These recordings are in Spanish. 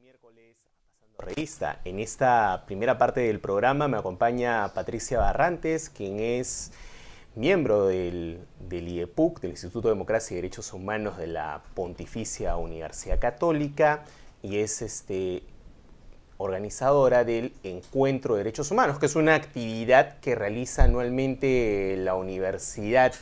miércoles Revista. En esta primera parte del programa me acompaña Patricia Barrantes, quien es miembro del, del, IEPUC, del Instituto de Democracia y Derechos Humanos de la Pontificia Universidad Católica, y es este, organizadora del Encuentro de Derechos Humanos, que es una actividad que realiza anualmente la universidad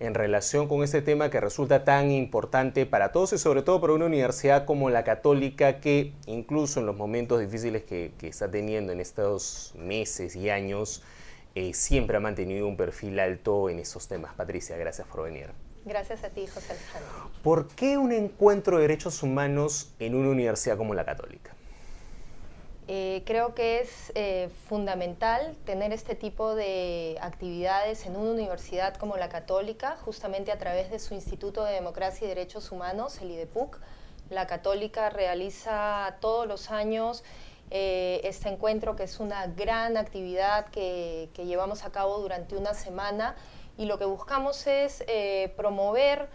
en relación con este tema que resulta tan importante para todos y sobre todo para una universidad como la católica que incluso en los momentos difíciles que, está teniendo en estos meses y años, eh, siempre ha mantenido un perfil alto en esos temas. Patricia, gracias por venir. Gracias a ti, José ¿Por qué un encuentro de derechos humanos en una universidad como la católica? Eh, creo que es eh, fundamental tener este tipo de actividades en una universidad como la Católica, justamente a través de su Instituto de Democracia y Derechos Humanos, el IDEPUC. La Católica realiza todos los años eh, este encuentro que es una gran actividad que, llevamos a cabo durante una semana y lo que buscamos es promover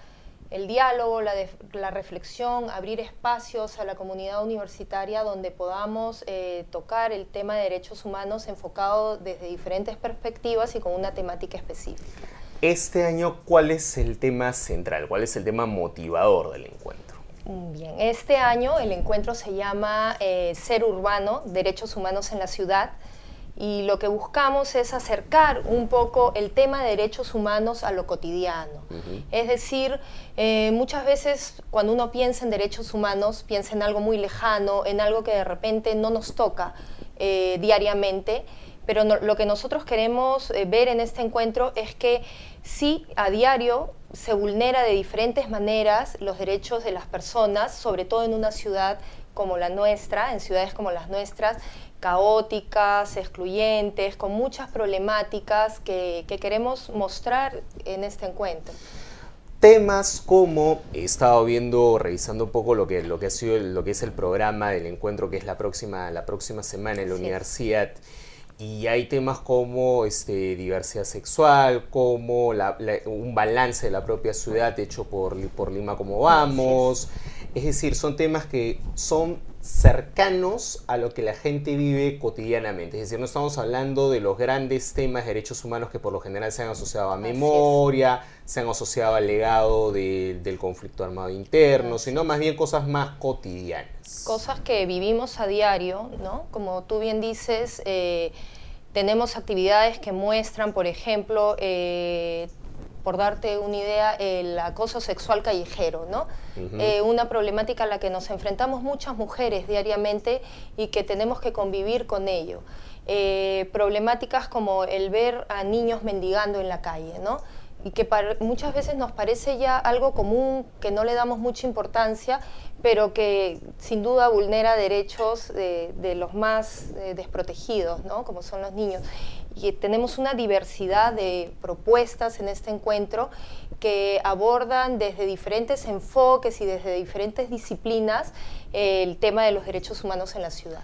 el diálogo, la, reflexión, abrir espacios a la comunidad universitaria donde podamos eh, tocar el tema de derechos humanos enfocado desde diferentes perspectivas y con una temática específica. Este año, ¿cuál es el tema central? ¿Cuál es el tema motivador del encuentro? Mm, bien, este año el encuentro se llama eh, Ser Urbano, Derechos Humanos en la Ciudad y lo que buscamos es acercar un poco el tema de derechos humanos a lo cotidiano. Es decir, eh, muchas veces cuando uno piensa en derechos humanos, piensa en algo muy lejano, en algo que de repente no nos toca eh, diariamente, pero lo que nosotros queremos eh, ver en este encuentro es que sí, a diario se vulnera de diferentes maneras los derechos de las personas, sobre todo en una ciudad como la nuestra, en ciudades como las nuestras, caóticas, excluyentes, con muchas problemáticas que, queremos mostrar en este encuentro temas como he estado viendo, revisando un poco lo que, lo que ha sido lo que es el programa del encuentro que es la próxima, la próxima semana en la universidad. Y hay temas como este, diversidad sexual, como un balance de la propia ciudad hecho por, por Lima como vamos. Es decir, son temas que son cercanos a lo que la gente vive cotidianamente. Es decir, no estamos hablando de los grandes temas de derechos humanos que por lo general se han asociado a memoria, se han asociado al legado del conflicto armado interno, sino más bien cosas más cotidianas. Cosas que vivimos a diario, ¿no? Como tú bien dices, eh, tenemos actividades que muestran, por ejemplo, eh, por darte una idea, el acoso sexual callejero, ¿no? Eh, una problemática a la que nos enfrentamos muchas mujeres diariamente y que tenemos que convivir con ello. Eh, problemáticas como el ver a niños mendigando en la calle, ¿no? y que muchas veces nos parece ya algo común, que no le damos mucha importancia, pero que sin duda vulnera derechos de, los más eh, desprotegidos, ¿no? como son los niños y tenemos una diversidad de propuestas en este encuentro que abordan desde diferentes enfoques y desde diferentes disciplinas eh, el tema de los derechos humanos en la ciudad.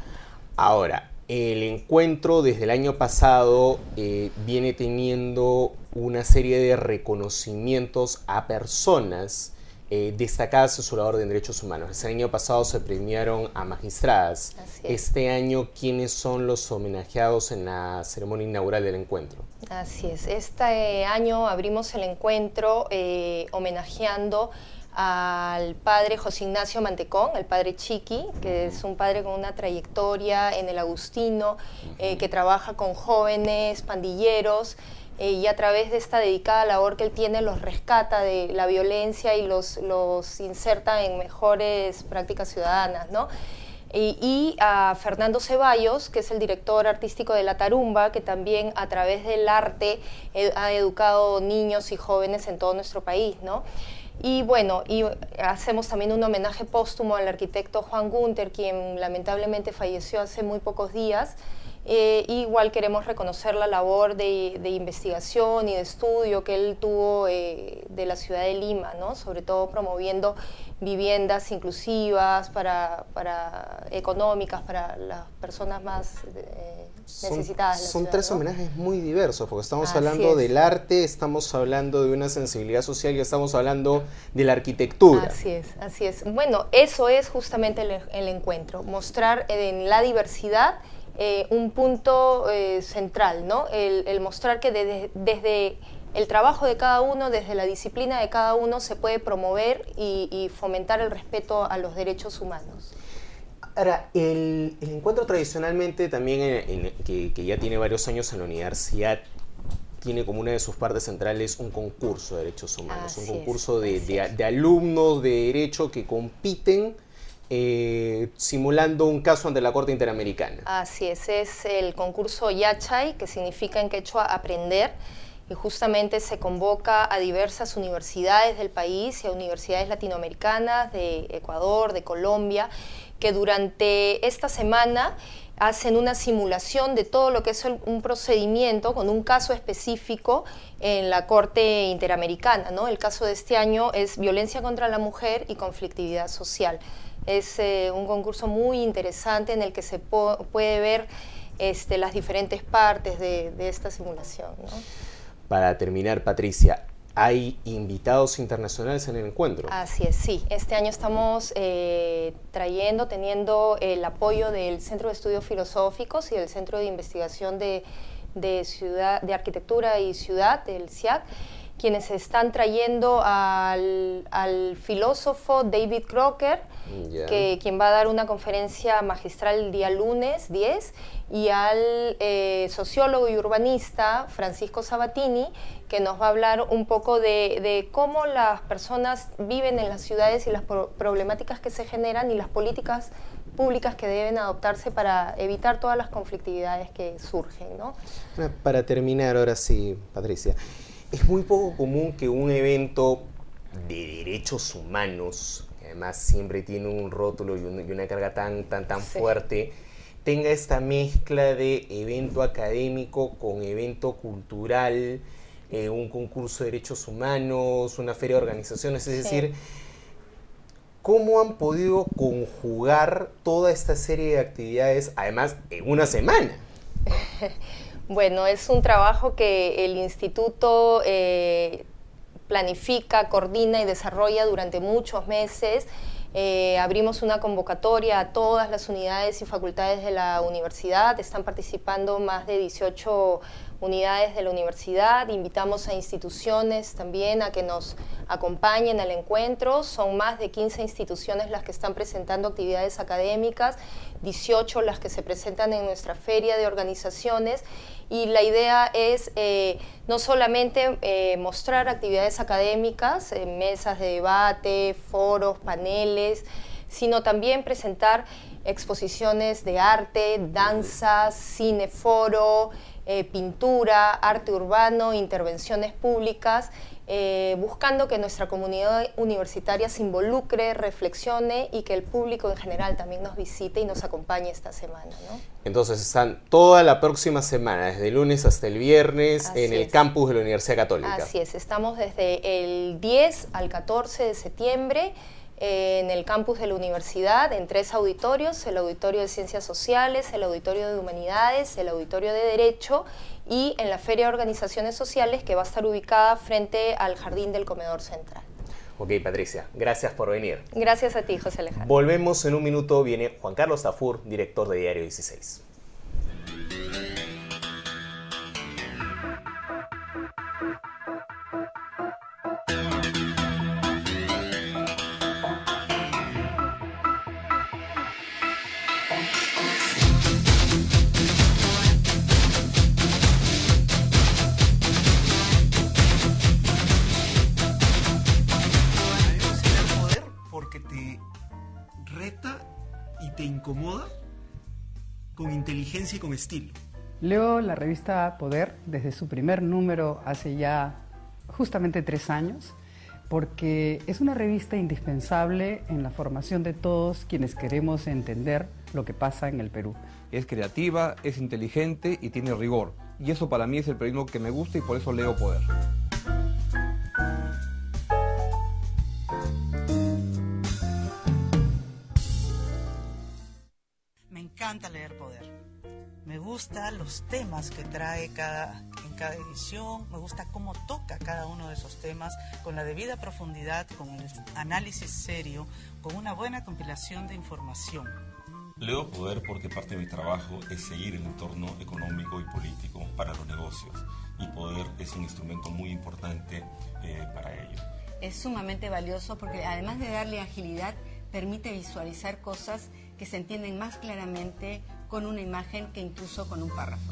Ahora, el encuentro desde el año pasado eh, viene teniendo una serie de reconocimientos a personas eh, destacada asesoradora de derechos humanos. El año pasado se premiaron a magistradas. Este año, ¿quiénes son los homenajeados en la ceremonia inaugural del encuentro? Así es. Este eh, año abrimos el encuentro eh, homenajeando al padre José Ignacio Mantecón, el padre Chiqui, que es un padre con una trayectoria en el Agustino, que trabaja con jóvenes pandilleros. Eh, y a través de esta dedicada labor que él tiene los rescata de la violencia y los, los inserta en mejores prácticas ciudadanas, ¿no? Y, a Fernando Ceballos, que es el director artístico de La Tarumba, que también a través del arte eh, ha educado niños y jóvenes en todo nuestro país, ¿no? Y bueno, y hacemos también un homenaje póstumo al arquitecto Juan Gunther, quien lamentablemente falleció hace muy pocos días. Eh, igual queremos reconocer la labor de, investigación y de estudio que él tuvo eh, de la ciudad de Lima, ¿no? sobre todo promoviendo viviendas inclusivas, para, para económicas, para las personas más eh, necesitadas. Son, tres homenajes muy diversos, porque estamos hablando del arte, estamos hablando de una sensibilidad social y estamos hablando de la arquitectura. Así es, así es. Bueno, eso es justamente el, el encuentro, mostrar en la diversidad eh, un punto eh, central, ¿no? El, mostrar que desde, el trabajo de cada uno, desde la disciplina de cada uno, se puede promover y, fomentar el respeto a los derechos humanos. Ahora, el, encuentro tradicionalmente también, eh, que, ya tiene varios años en la universidad, tiene como una de sus partes centrales un concurso de derechos humanos, un concurso de, alumnos de derecho que compiten eh, simulando un caso ante la Corte Interamericana. Así es, es el concurso Yachay, que significa en quechua aprender, y justamente se convoca a diversas universidades del país y a universidades latinoamericanas, de Ecuador, de Colombia, que durante esta semana hacen una simulación de todo lo que es un procedimiento con un caso específico en la Corte Interamericana. El caso de este año es violencia contra la mujer y conflictividad social. Es eh, un concurso muy interesante en el que se puede ver este, las diferentes partes de, esta simulación. Para terminar, Patricia, hay invitados internacionales en el encuentro. Así es, sí. Este año estamos eh, trayendo, teniendo el apoyo del Centro de Estudios Filosóficos y del Centro de Investigación de, de, ciudad, de Arquitectura y Ciudad, del CIAC quienes están trayendo al, filósofo David Crocker, que, quien va a dar una conferencia magistral el día lunes 10, y al eh, sociólogo y urbanista Francisco Sabatini, que nos va a hablar un poco de, cómo las personas viven en las ciudades y las problemáticas que se generan y las políticas públicas que deben adoptarse para evitar todas las conflictividades que surgen. Para terminar, ahora sí, Patricia es muy poco común que un evento de derechos humanos, que además siempre tiene un rótulo y, una carga tan, tan, tan fuerte, tenga esta mezcla de evento académico con evento cultural, eh, un concurso de derechos humanos, una feria de organizaciones, es decir, ¿cómo han podido conjugar toda esta serie de actividades, además, en una semana? Bueno, es un trabajo que el instituto eh, planifica, coordina y desarrolla durante muchos meses. Eh, abrimos una convocatoria a todas las unidades y facultades de la universidad. Están participando más de 18 unidades de la universidad, invitamos a instituciones también a que nos acompañen al encuentro, son más de 15 instituciones las que están presentando actividades académicas, 18 las que se presentan en nuestra feria de organizaciones y la idea es eh, no solamente eh, mostrar actividades académicas, mesas de debate, foros, paneles, sino también presentar exposiciones de arte, danza, cineforo, eh, pintura, arte urbano, intervenciones públicas, eh, buscando que nuestra comunidad universitaria se involucre, reflexione y que el público en general también nos visite y nos acompañe esta semana. Entonces están toda la próxima semana, desde el lunes hasta el viernes, en el campus de la Universidad Católica. Así es, estamos desde el 10 al 14 de septiembre en el campus de la universidad, en tres auditorios, el auditorio de ciencias sociales, el auditorio de humanidades, el auditorio de derecho y en la Feria de Organizaciones Sociales que va a estar ubicada frente al jardín del comedor central. Ok, Patricia, gracias por venir. Gracias a ti, José Alejandro. Volvemos en un minuto, viene Juan Carlos Zafur, director de Diario 16. con estilo. Leo la revista Poder desde su primer número hace ya justamente tres años, porque es una revista indispensable en la formación de todos quienes queremos entender lo que pasa en el Perú. Es creativa, es inteligente y tiene rigor. Y eso para mí es el periodismo que me gusta y por eso leo Poder. Me encanta leer Poder me gusta los temas que trae cada, en cada edición, me gusta cómo toca cada uno de esos temas con la debida profundidad, con un análisis serio, con una buena compilación de información. Leo Poder porque parte de mi trabajo es seguir el entorno económico y político para los negocios y Poder es un instrumento muy importante eh, para ello. Es sumamente valioso porque además de darle agilidad, permite visualizar cosas que se entienden más claramente con una imagen que incluso con un párrafo.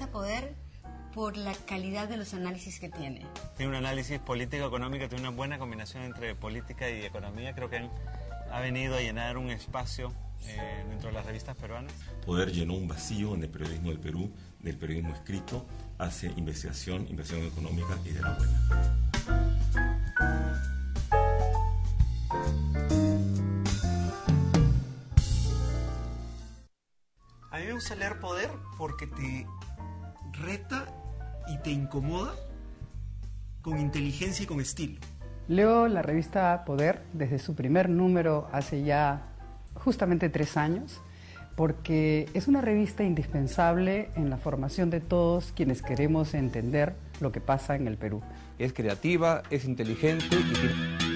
Este poder por la calidad de los análisis que tiene. Tiene un análisis político-económico, tiene una buena combinación entre política y economía. Creo que ha venido a llenar un espacio eh, dentro de las revistas peruanas. Poder llenó un vacío en el periodismo del Perú, del periodismo escrito, hace investigación, inversión económica y de la buena. A mí me gusta leer Poder porque te reta y te incomoda con inteligencia y con estilo. Leo la revista Poder desde su primer número hace ya justamente tres años, porque es una revista indispensable en la formación de todos quienes queremos entender lo que pasa en el Perú. Es creativa, es inteligente y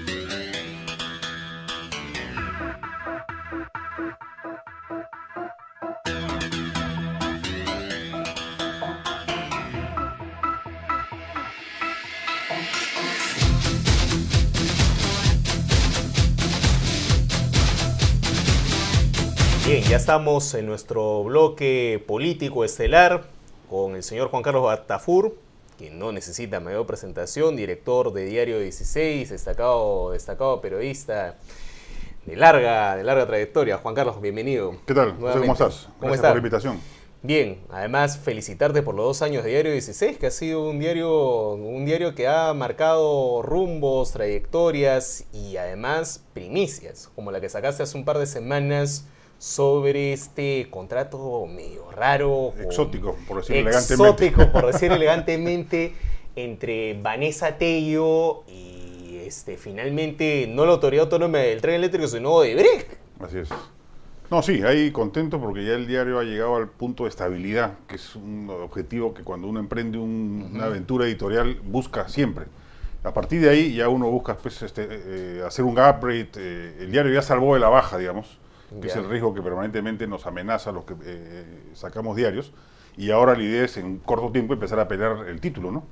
Bien, ya estamos en nuestro bloque político estelar con el señor Juan Carlos Batafur, quien no necesita mayor presentación, director de Diario 16, destacado, destacado periodista de larga, de larga trayectoria. Juan Carlos, bienvenido. ¿Qué tal? ¿Cómo estás? Gracias por la invitación. Bien, además felicitarte por los dos años de Diario 16, que ha sido un diario, un diario que ha marcado rumbos, trayectorias y además primicias, como la que sacaste hace un par de semanas sobre este contrato medio raro. Exótico, por decir elegantemente. Exótico, por decir elegantemente, entre Vanessa Tello y este, finalmente no la Autoridad Autónoma del Tren Eléctrico, sino de Brecht. Así es. No, sí, ahí contento porque ya el diario ha llegado al punto de estabilidad, que es un objetivo que cuando uno emprende una aventura editorial busca siempre. A partir de ahí ya uno busca pues, este, eh, eh, hacer un upgrade. Eh, el diario ya salvó de la baja, digamos que es el riesgo que permanentemente nos amenaza los que eh, sacamos diarios. Y ahora la idea es en un corto tiempo empezar a pelear el título, ¿no?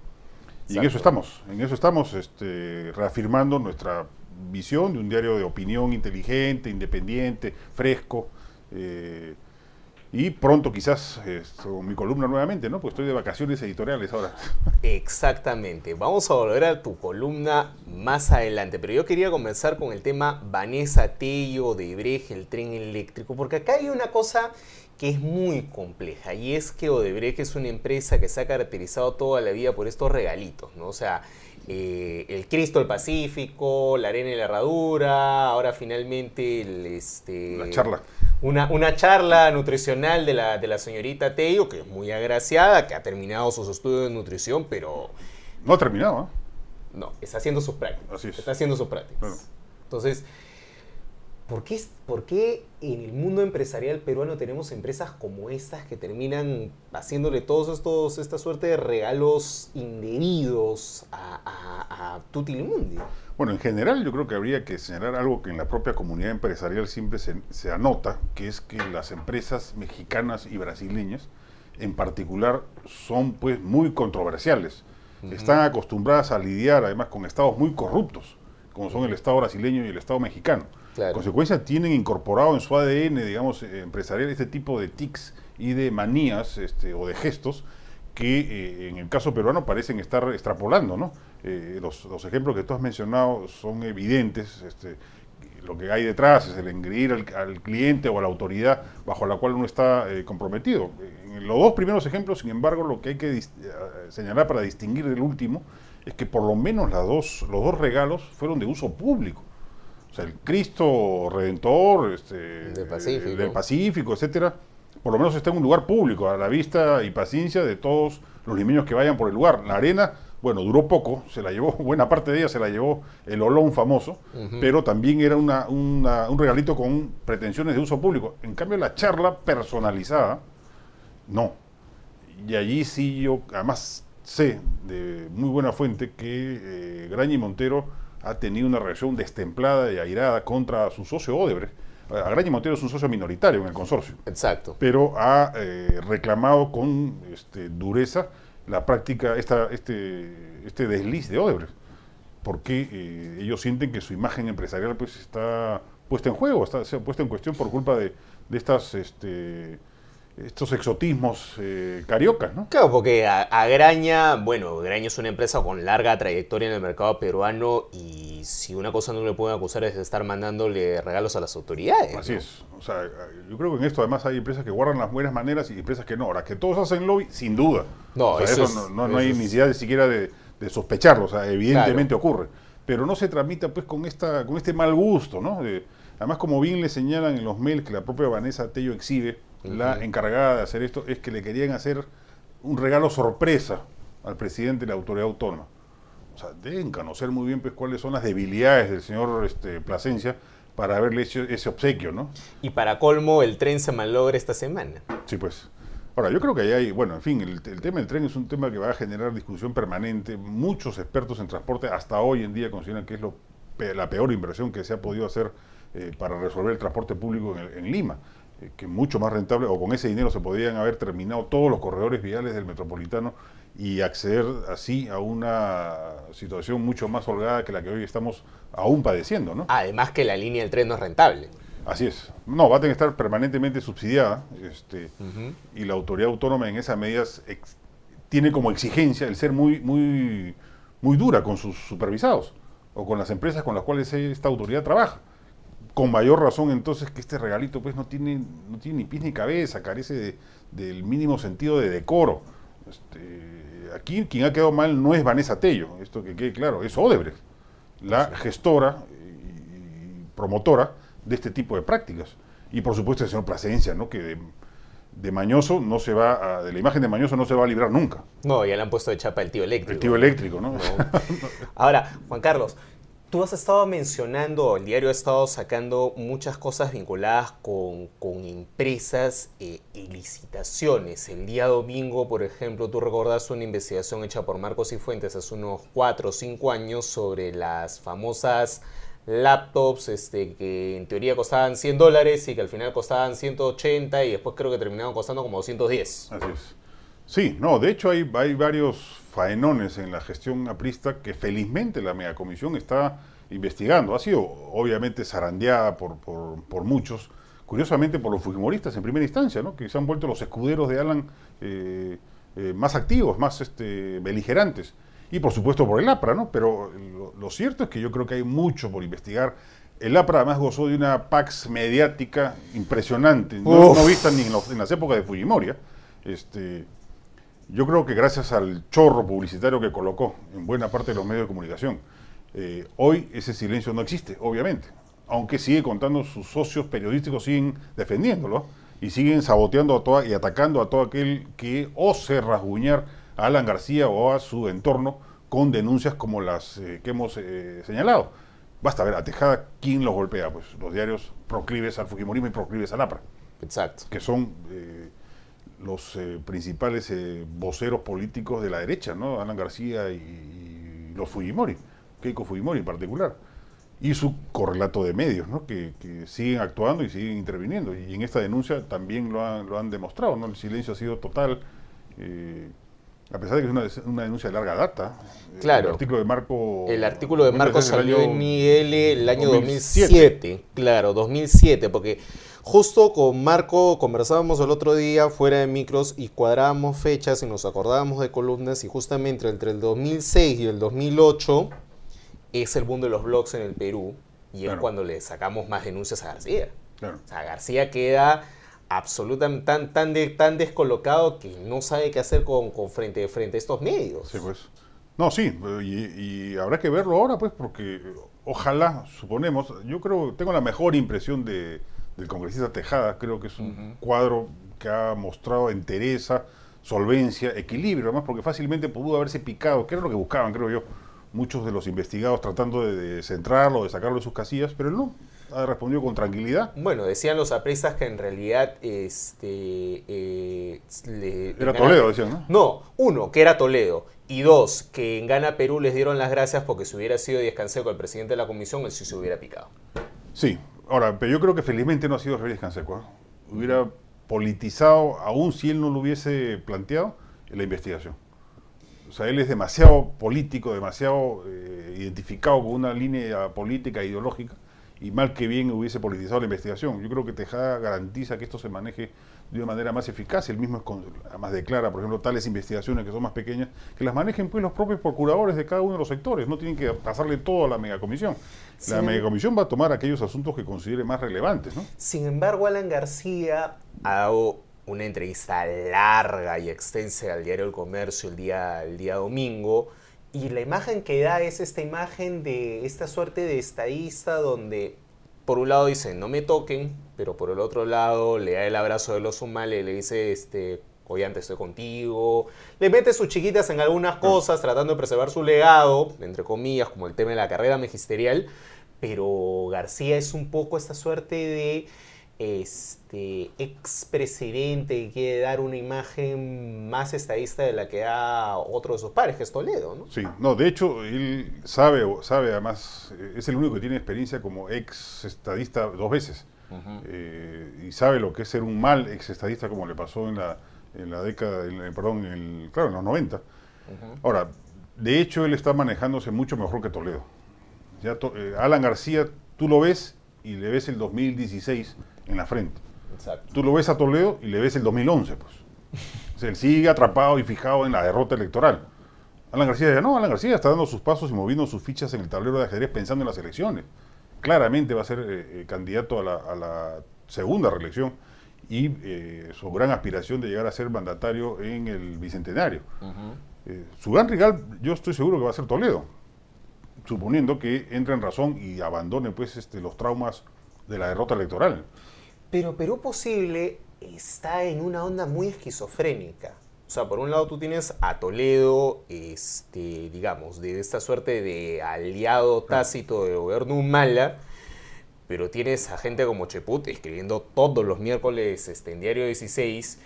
Y en eso estamos, en eso estamos este, reafirmando nuestra visión de un diario de opinión inteligente, independiente, fresco. Eh, y pronto quizás con eh, mi columna nuevamente, ¿no? Pues estoy de vacaciones editoriales ahora. Exactamente. Vamos a volver a tu columna más adelante. Pero yo quería comenzar con el tema Vanessa Tello de Brecht, el tren eléctrico. Porque acá hay una cosa que es muy compleja y es que Odebrecht es una empresa que se ha caracterizado toda la vida por estos regalitos, ¿no? O sea, eh, el Cristo el Pacífico, la arena y la herradura, ahora finalmente el, este, una charla. Una, charla nutricional de la, de la señorita Teo, que es muy agraciada, que ha terminado sus estudios de nutrición, pero... No ha terminado, ¿eh? No, está haciendo sus prácticas. Así es. Está haciendo sus prácticas. Entonces, ¿por qué, en el mundo empresarial peruano tenemos empresas como estas que terminan haciéndole todos estos, esta suerte de regalos indebidos a, a, a Tutilimundi? Bueno, en general yo creo que habría que señalar algo que en la propia comunidad empresarial siempre se, anota, que es que las empresas mexicanas y brasileñas en particular son pues muy controversiales. Están acostumbradas a lidiar además con estados muy corruptos, como son el estado brasileño y el estado mexicano consecuencia, tienen incorporado en su ADN, digamos, eh, empresarial, este tipo de tics y de manías este, o de gestos que eh, en el caso peruano parecen estar extrapolando, ¿no? Eh, los, ejemplos que tú has mencionado son evidentes, este, lo que hay detrás es el engreír al, cliente o a la autoridad bajo la cual uno está comprometido. En los dos primeros ejemplos, sin embargo, lo que hay que señalar para distinguir del último es que por lo menos las dos, los dos regalos fueron de uso público. O sea, el Cristo Redentor este, del, Pacífico. etcétera, por lo menos está en un lugar público, a la vista y paciencia de todos los limeños que vayan por el lugar. La arena, bueno, duró poco, se la llevó, buena parte de ella se la llevó el Olón famoso, pero también era un regalito con pretensiones de uso público. En cambio, la charla personalizada, no. Y allí sí yo, además sé de muy buena fuente que eh, y Montero ha tenido una reacción destemplada y airada contra su socio Odebrecht. y Montero es un socio minoritario en el consorcio. Exacto. Pero ha eh, reclamado con este, dureza la práctica, esta, este, este desliz de Odebrecht, porque eh, ellos sienten que su imagen empresarial pues está puesta en juego, está, puesta en cuestión por culpa de, estas este, estos exotismos eh, cariocas, ¿no? Claro, porque Agraña, bueno, Agraña es una empresa con larga trayectoria en el mercado peruano y si una cosa no le pueden acusar es de estar mandándole regalos a las autoridades. Así es. O sea, yo creo que en esto además hay empresas que guardan las buenas maneras y empresas que no. Ahora, que todos hacen lobby, sin duda. No, eso, no, no hay necesidad de siquiera de, sospecharlo, o sea, evidentemente ocurre. Pero no se tramita pues con, esta, con este mal gusto, ¿no? además, como bien le señalan en los mails que la propia Vanessa Tello exhibe, la encargada de hacer esto, es que le querían hacer un regalo sorpresa al presidente de la autoridad autónoma. O sea, deben conocer muy bien pues, cuáles son las debilidades del señor este, Plasencia para haberle hecho ese obsequio, ¿no? Y para colmo, el tren se malogra esta semana. Sí, pues. Ahora, yo creo que ahí hay, bueno, en fin, el, tema del tren es un tema que va a generar discusión permanente. Muchos expertos en transporte hasta hoy en día consideran que es la peor inversión que se ha podido hacer eh, para resolver el transporte público en Lima. Eh, que mucho más rentable, o con ese dinero se podrían haber terminado todos los corredores viales del metropolitano y acceder así a una situación mucho más holgada que la que hoy estamos aún padeciendo, ¿no? Además que la línea del tren no es rentable. Así es. No, va a tener que estar permanentemente subsidiada este, y la autoridad autónoma en esas medidas tiene como exigencia el ser muy, muy, muy dura con sus supervisados o con las empresas con las cuales esta autoridad trabaja con mayor razón entonces que este regalito pues no tiene, no tiene ni pies ni cabeza, carece del mínimo sentido de decoro. Este, aquí quien ha quedado mal no es Vanessa Tello, esto que quede claro, es Odebrecht, la gestora y, promotora de este tipo de prácticas. Y por supuesto el señor Placencia, ¿no? que de, Mañoso no se va de la imagen de Mañoso no se va a librar nunca. No, ya le han puesto de chapa el tío eléctrico. El tío eléctrico, no. Ahora, Juan Carlos, Tú has estado mencionando, el diario ha estado sacando muchas cosas vinculadas con, empresas eh, y licitaciones. El día domingo, por ejemplo, tú recordás una investigación hecha por Marcos y Fuentes hace unos 4 o 5 años sobre las famosas laptops este, que en teoría costaban 100 dólares y que al final costaban 180 y después creo que terminaron costando como 210. Así es. Sí, no, de hecho hay, hay varios faenones en la gestión aprista que felizmente la comisión está investigando. Ha sido obviamente zarandeada por, por, muchos, curiosamente por los fujimoristas en primera instancia, ¿no? que se han vuelto los escuderos de Alan eh, eh, más activos, más este, beligerantes. Y por supuesto por el APRA, ¿no? Pero lo, cierto es que yo creo que hay mucho por investigar. El APRA además gozó de una pax mediática impresionante, no, vista ni en, las épocas de Fujimoria. ¿eh? Este, yo creo que gracias al chorro publicitario que colocó en buena parte de los medios de comunicación, eh, hoy ese silencio no existe, obviamente. Aunque sigue contando, sus socios periodísticos siguen defendiéndolo y siguen saboteando a toda, y atacando a todo aquel que ose rasguñar a Alan García o a su entorno con denuncias como las eh, que hemos eh, señalado. Basta ver a Tejada, ¿quién los golpea? Pues los diarios proclives al Fujimorismo y proclives al APRA. Exacto. Que son los eh, principales eh, voceros políticos de la derecha, ¿no? Alan García y, los Fujimori, Keiko Fujimori en particular, y su correlato de medios, ¿no? Que, siguen actuando y siguen interviniendo. Y en esta denuncia también lo han, demostrado, ¿no? El silencio ha sido total. Eh, a pesar de que es una, denuncia de larga data. Claro. El artículo de Marco. El artículo de Marco salió en IL el año 2007. Claro, 2007, porque Justo con Marco conversábamos el otro día fuera de micros y cuadrábamos fechas y nos acordábamos de columnas y justamente entre el 2006 y el 2008 es el boom de los blogs en el Perú y es cuando le sacamos más denuncias a García. Claro. O sea, García queda absolutamente tan, tan, descolocado que no sabe qué hacer con, frente frente, frente a estos medios. Sí, pues. No, sí, y, habrá que verlo ahora, pues, porque ojalá, suponemos, yo creo, que tengo la mejor impresión de, del congresista Tejada, creo que es un cuadro que ha mostrado entereza, solvencia, equilibrio, además porque fácilmente pudo haberse picado, que era lo que buscaban, creo yo, muchos de los investigados tratando de, centrarlo, de sacarlo de sus casillas, pero él no, ha respondido con tranquilidad. Bueno, decían los apresas que en realidad este eh, era Toledo, decían, ¿no? No, uno, que era Toledo. Y dos, que en Gana Perú les dieron las gracias porque si hubiera sido descansado con el presidente de la comisión, él sí se hubiera picado. Sí, Ahora, pero yo creo que felizmente no ha sido Félix Canseco. ¿eh? Hubiera politizado, aún si él no lo hubiese planteado, en la investigación. O sea, él es demasiado político, demasiado eh, identificado con una línea política, ideológica, y mal que bien hubiese politizado la investigación. Yo creo que Tejada garantiza que esto se maneje de una manera más eficaz. el mismo además declara, por ejemplo, tales investigaciones que son más pequeñas, que las manejen pues los propios procuradores de cada uno de los sectores. No tienen que pasarle todo a la megacomisión. La em- megacomisión va a tomar aquellos asuntos que considere más relevantes. Sin embargo, Alan García ha dado una entrevista larga y extensa al diario El Comercio el día, el día domingo y la imagen que da es esta imagen de esta suerte de estadista donde por un lado dice no me toquen, pero por el otro lado le da el abrazo de los humales, le dice este antes estoy contigo. Le mete sus chiquitas en algunas mm. cosas, tratando de preservar su legado, entre comillas, como el tema de la carrera magisterial. Pero García es un poco esta suerte de este, expresidente y quiere dar una imagen más estadista de la que da otro de sus pares, que es Toledo, ¿no? Sí, no, de hecho, él sabe, sabe además, eh, es el único que tiene experiencia como ex estadista dos veces, eh, y sabe lo que es ser un mal ex estadista como le pasó en la, en la década, perdón, en claro, en los 90. Ahora, de hecho, él está manejándose mucho mejor que Toledo. Ya eh, Alan García, tú lo ves y le ves el 2016 en la frente. Tú lo ves a Toledo y le ves el 2011, pues. se sigue atrapado y fijado en la derrota electoral. Alan García ya no, Alan García está dando sus pasos y moviendo sus fichas en el tablero de ajedrez pensando en las elecciones. Claramente va a ser eh, eh, candidato a la, segunda reelección y eh, su gran aspiración de llegar a ser mandatario en el Bicentenario. su gran rival, yo estoy seguro que va a ser Toledo, suponiendo que entre en razón y abandone pues, este, los traumas de la derrota electoral. Pero Perú Posible está en una onda muy esquizofrénica. O sea, por un lado tú tienes a Toledo, este, digamos, de esta suerte de aliado tácito del gobierno mala, pero tienes a gente como Cheput escribiendo todos los miércoles este, en Diario 16.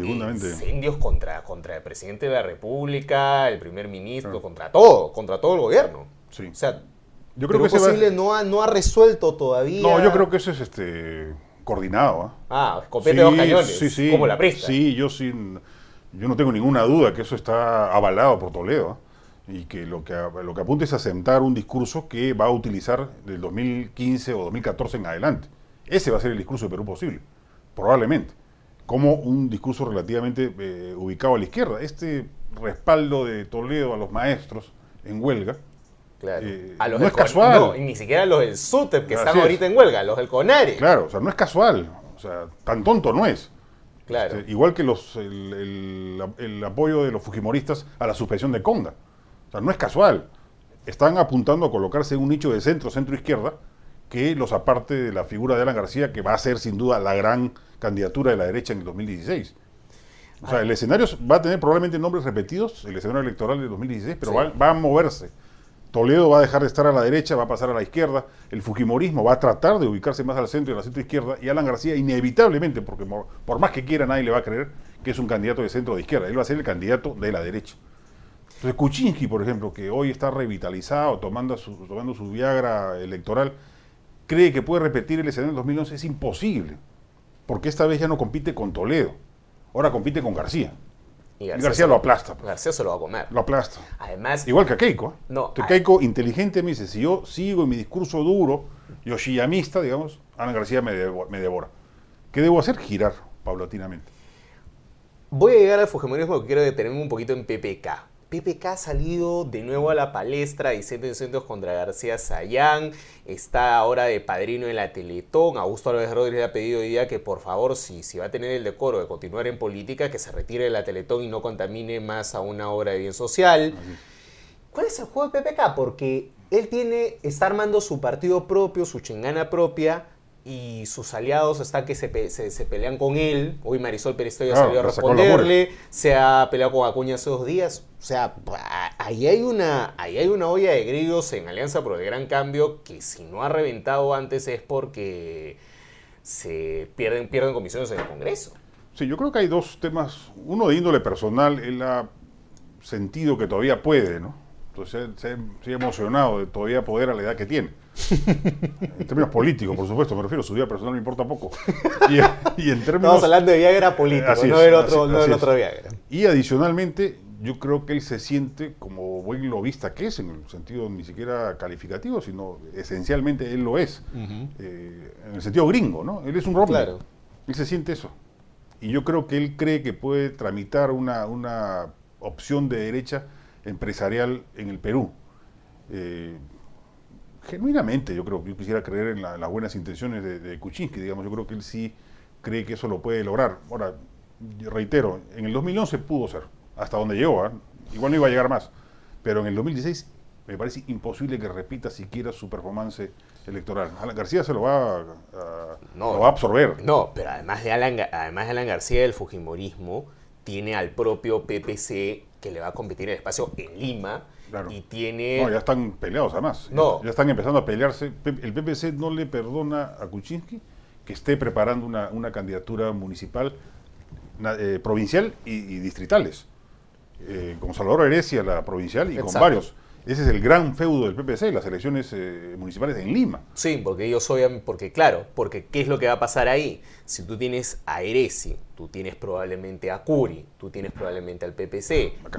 Incendios contra, contra el presidente de la República, el primer ministro, contra todo, contra todo el gobierno. O sea, yo creo que posible no, ha, no ha resuelto todavía. No, yo creo que eso es este coordinado. ¿ah? ah, copete dos cañones, como la presta. Sí, yo, sin, yo no tengo ninguna duda que eso está avalado por Toledo. ¿ah? y que lo que, lo que apunta es asentar un discurso que va a utilizar del 2015 o 2014 en adelante. Ese va a ser el discurso de Perú posible, probablemente, como un discurso relativamente eh, ubicado a la izquierda. Este respaldo de Toledo a los maestros en huelga, Claro. Eh, a los no es casual. ni siquiera los del SUTEP que están ahorita en huelga, los del CONARE. Claro, o sea, no es casual. O sea, tan tonto no es. Claro. Este, igual que los, el, apoyo de los Fujimoristas a la suspensión de CONDA O sea, no es casual. Están apuntando a colocarse en un nicho de centro, centro-izquierda, que los aparte de la figura de Alan García, que va a ser sin duda la gran candidatura de la derecha en el 2016. O sea, el escenario va a tener probablemente nombres repetidos, el escenario electoral de 2016, pero va, a moverse. Toledo va a dejar de estar a la derecha, va a pasar a la izquierda, el Fujimorismo va a tratar de ubicarse más al centro y a la centro izquierda, y Alan García inevitablemente, porque por más que quiera nadie le va a creer que es un candidato de centro de izquierda, él va a ser el candidato de la derecha. Entonces Kuczynski, por ejemplo, que hoy está revitalizado, tomando su, tomando su Viagra electoral, cree que puede repetir el escenario del 2011, es imposible, porque esta vez ya no compite con Toledo, ahora compite con García. Y García, lo, aplasta. Pues. García se lo va a comer. Lo aplasta. Además. Igual que Keiko. ¿eh? No, Keiko inteligente me dice: si yo sigo en mi discurso duro, oshiyamista digamos, Ana García me, me devora. ¿Qué debo hacer? Girar paulatinamente. Voy a llegar al fujimorismo que quiero detenerme un poquito en PPK. PPK ha salido de nuevo a la palestra diciendo incendios contra García Sayán, está ahora de padrino en la Teletón, Augusto Álvarez Rodríguez ha pedido hoy día que por favor, si, si va a tener el decoro de continuar en política, que se retire de la Teletón y no contamine más a una obra de bien social. ¿Cuál es el juego de PPK? Porque él tiene, está armando su partido propio, su chingana propia, y sus aliados está que se, pelean con él. Hoy Marisol Peristoya claro, salió a responderle, se ha peleado con Acuña hace dos días. O sea, ahí hay, una, ahí hay una olla de grillos en Alianza por el Gran Cambio que si no ha reventado antes es porque se pierden, pierden comisiones en el Congreso. Sí, yo creo que hay dos temas. Uno de índole personal, él ha sentido que todavía puede, ¿no? Entonces se ha emocionado de todavía poder a la edad que tiene en términos políticos, por supuesto, me refiero, su vida personal me importa poco. Y, y en Estamos hablando de Viagra político, no del otro, Viagra. Y adicionalmente, yo creo que él se siente como buen lobista que es, en el sentido ni siquiera calificativo, sino esencialmente él lo es, eh, en el sentido gringo, ¿no? Él es un roble. Él se siente eso. Y yo creo que él cree que puede tramitar una, opción de derecha empresarial en el Perú. Eh, genuinamente, yo creo que yo quisiera creer en, las buenas intenciones de, de, Kuczynski, digamos, yo creo que él sí cree que eso lo puede lograr. Ahora, reitero, en el 2011 pudo ser, hasta donde llegó, ¿ah? igual no iba a llegar más, pero en el 2016 me parece imposible que repita siquiera su performance electoral. Alan García se lo va a, no, va a absorber. No, pero además de, Alan, además de Alan García, el Fujimorismo tiene al propio PPC que le va a competir el espacio en Lima Claro. Y tiene. ya están peleados además. Ya, están empezando a pelearse. El PPC no le perdona a Kuczynski que esté preparando una, candidatura municipal, eh, provincial y, distritales. Eh, con Salvador Heresia, la provincial, y con varios. Ese es el gran feudo del PPC, las elecciones eh, municipales en Lima. Sí, porque ellos obviamente, porque claro, porque ¿qué es lo que va a pasar ahí? Si tú tienes a Eresi, tú tienes probablemente a Curi, tú tienes probablemente al PPC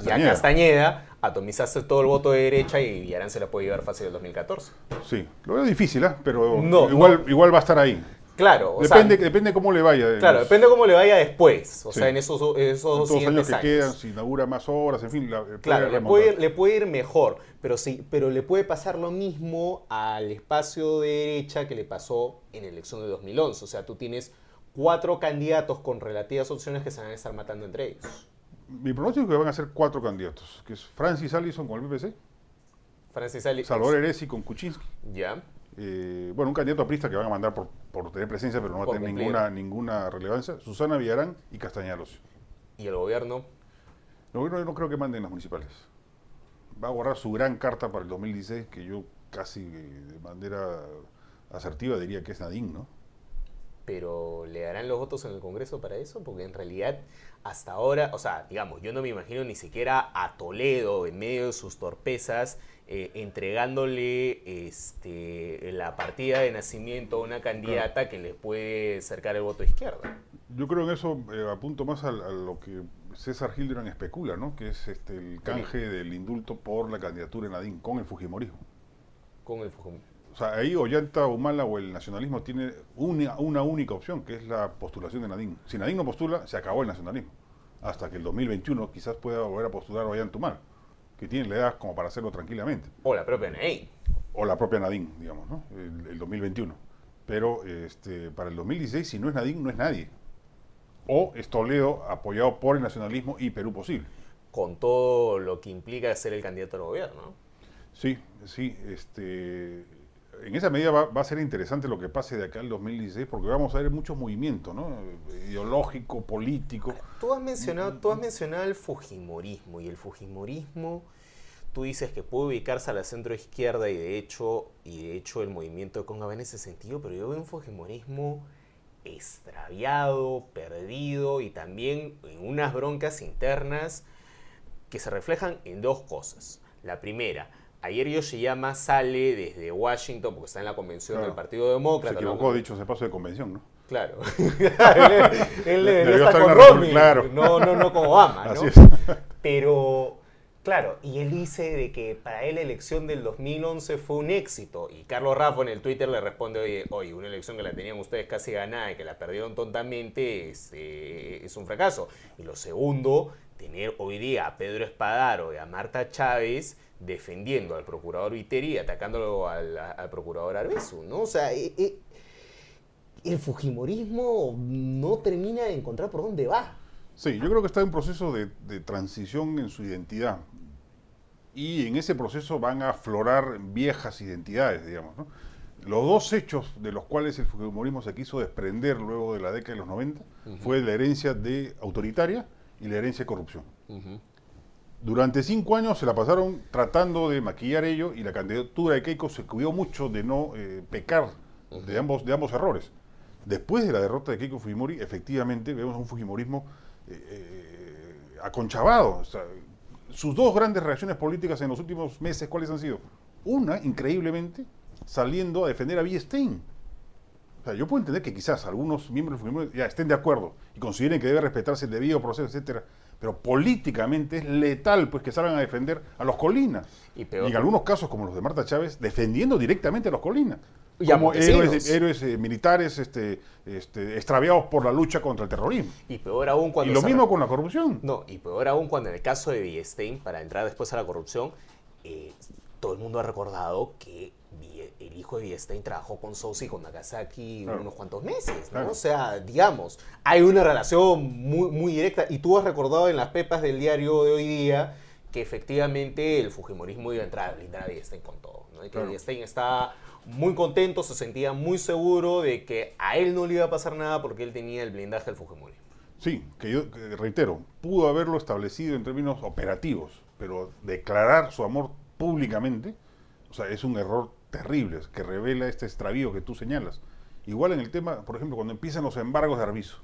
y a Castañeda, atomizaste todo el voto de derecha y Arán se la puede llevar fácil el 2014. Sí, lo veo difícil, ¿ah? pero igual, igual va a estar ahí. Claro. depende, sea, depende cómo le vaya. Claro, depende cómo le vaya después. O sea, en esos, esos en siguientes años. que quedan, si inaugura más obras, en fin. claro, le puede, ir mejor, pero, sí, pero le puede pasar lo mismo al espacio de derecha que le pasó en la elección de 2011. O sea, tú tienes cuatro candidatos con relativas opciones que se van a estar matando entre ellos. Mi pronóstico es que van a ser cuatro candidatos, que es Francis Allison con el PPC. Francis Salvador Heresi con Kuczynski. Ya. Eh, bueno, un candidato a prista que van a mandar por, tener presencia, pero no va a tener ninguna, ninguna relevancia, Susana Villarán y Castañalos ¿Y el gobierno? El gobierno yo no creo que manden las municipales. Va a guardar su gran carta para el 2016, que yo casi eh, de manera asertiva diría que es Nadine, ¿no? Pero ¿le darán los votos en el Congreso para eso? Porque en realidad hasta ahora, o sea, digamos, yo no me imagino ni siquiera a Toledo en medio de sus torpezas eh, entregándole este, la partida de nacimiento a una candidata que les puede cercar el voto izquierdo. Yo creo que eso eh, apunto más a, lo que César Hildebrand especula, ¿no? Que es este, el canje del indulto por la candidatura en Adín con el Fujimorismo. Con el Fujimorismo o sea, ahí Ollanta, Humala o el nacionalismo tiene una, una única opción, que es la postulación de Nadine. Si Nadine no postula, se acabó el nacionalismo. Hasta que el 2021 quizás pueda volver a postular Ollanta Humala, que tiene la edad como para hacerlo tranquilamente. O la propia Nadine. O la propia Nadine, digamos, ¿no? El, 2021. Pero este, para el 2016, si no es Nadine, no es nadie. O es Toledo apoyado por el nacionalismo y Perú posible. Con todo lo que implica ser el candidato al gobierno. Sí, sí. Este, en esa medida va, a ser interesante lo que pase de acá al 2016 porque vamos a ver muchos movimientos, ¿no? Ideológico, político. Tú has mencionado, mm, mm, tú mm. el Fujimorismo y el Fujimorismo tú dices que puede ubicarse a la centro izquierda y de hecho, y de hecho el movimiento de Conga en ese sentido, pero yo veo un fujimorismo extraviado, perdido y también en unas broncas internas que se reflejan en dos cosas. La primera, Ayer Yoshiyama sale desde Washington porque está en la convención del Partido Demócrata. Se equivocó, dicho se pasó de convención, ¿no? Claro. él, está con Romney, no, no, no con Obama, ¿no? Pero, claro, y él dice de que para él la elección del 2011 fue un éxito. Y Carlos Raffo en el Twitter le responde, oye, oye una elección que la tenían ustedes casi ganada y que la perdieron tontamente es, eh, es un fracaso. Y lo segundo, tener hoy día a Pedro Espadaro y a Marta Chávez defendiendo al procurador Viteri y atacándolo al, procurador Arbesu, ¿no? O sea, eh, eh, el fujimorismo no termina de encontrar por dónde va. Sí, yo creo que está en un proceso de, transición en su identidad. Y en ese proceso van a aflorar viejas identidades, digamos, Los dos hechos de los cuales el fujimorismo se quiso desprender luego de la década de los 90 fue la herencia de autoritaria y la herencia de corrupción. Durante cinco años se la pasaron tratando de maquillar ello y la candidatura de Keiko se cuidó mucho de no eh, pecar de ambos, de ambos errores. Después de la derrota de Keiko Fujimori, efectivamente vemos un Fujimorismo eh, eh, aconchabado. sus dos grandes reacciones políticas en los últimos meses, ¿cuáles han sido? Una, increíblemente, saliendo a defender a Biestein. O yo puedo entender que quizás algunos miembros de Fujimori ya estén de acuerdo y consideren que debe respetarse el debido proceso, etcétera pero políticamente es letal pues que salgan a defender a los colinas. Y, en algunos casos, como los de Marta Chávez, defendiendo directamente a los colinas. como héroes, eh, militares este, este, extraviados por la lucha contra el terrorismo. Y peor aún cuando... lo mismo con la corrupción. No, y peor aún cuando en el caso de Weinstein para entrar después a la corrupción, eh, todo el mundo ha recordado que el hijo de Biestein trabajó con Sousa y con Nagasaki unos cuantos meses, ¿no? O sea, digamos, hay una relación muy, muy directa. Y tú has recordado en las pepas del diario de hoy día que efectivamente el Fujimorismo iba a entrar a blindar a Biestein con todo, ¿no? Y que claro. estaba muy contento, se sentía muy seguro de que a él no le iba a pasar nada porque él tenía el blindaje del Fujimorismo. Sí, que yo reitero, pudo haberlo establecido en términos operativos, pero declarar su amor públicamente, o sea, es un error terribles que revela este extravío que tú señalas. Igual en el tema, por ejemplo, cuando empiezan los embargos de aviso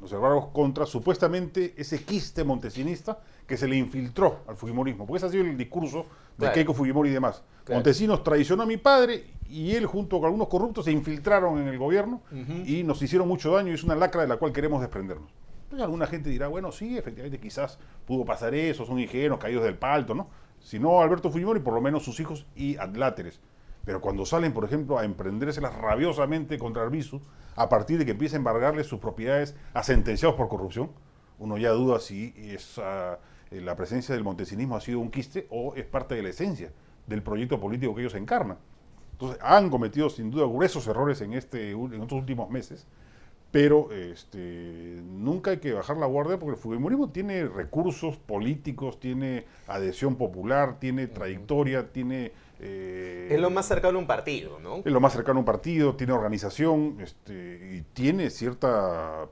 los embargos contra supuestamente ese quiste montesinista que se le infiltró al Fujimorismo, porque ese ha sido el discurso de Keiko Fujimori y demás. Montesinos traicionó a mi padre y él junto con algunos corruptos se infiltraron en el gobierno y nos hicieron mucho daño y es una lacra de la cual queremos desprendernos. Entonces alguna gente dirá, bueno, sí, efectivamente quizás pudo pasar eso, son ingenuos, caídos del palto, ¿no? Si no Alberto Fujimori, por lo menos sus hijos y adláteres. Pero cuando salen, por ejemplo, a emprendérselas rabiosamente contra el Arbizu, a partir de que empieza a embargarle sus propiedades a sentenciados por corrupción, uno ya duda si esa, eh, la presencia del montesinismo ha sido un quiste o es parte de la esencia del proyecto político que ellos encarnan. Entonces, han cometido sin duda gruesos errores en, este, en estos últimos meses, pero este, nunca hay que bajar la guardia porque el fujimorismo tiene recursos políticos, tiene adhesión popular, tiene trayectoria, tiene eh, es lo más cercano a un partido, ¿no? Es lo más cercano a un partido, tiene organización este, y tiene cierta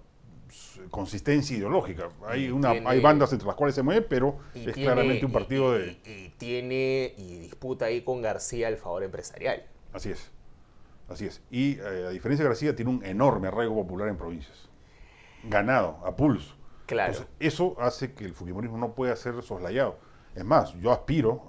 consistencia ideológica. Hay, una, hay bandas entre las cuales se mueve, pero es claramente un partido de... Y, tiene y disputa ahí con García el favor empresarial. Así es, así es. Y eh, a diferencia de García, tiene un enorme arraigo popular en provincias. Ganado, a pulso. Claro. eso hace que el fujimorismo no pueda ser soslayado. Es más, yo aspiro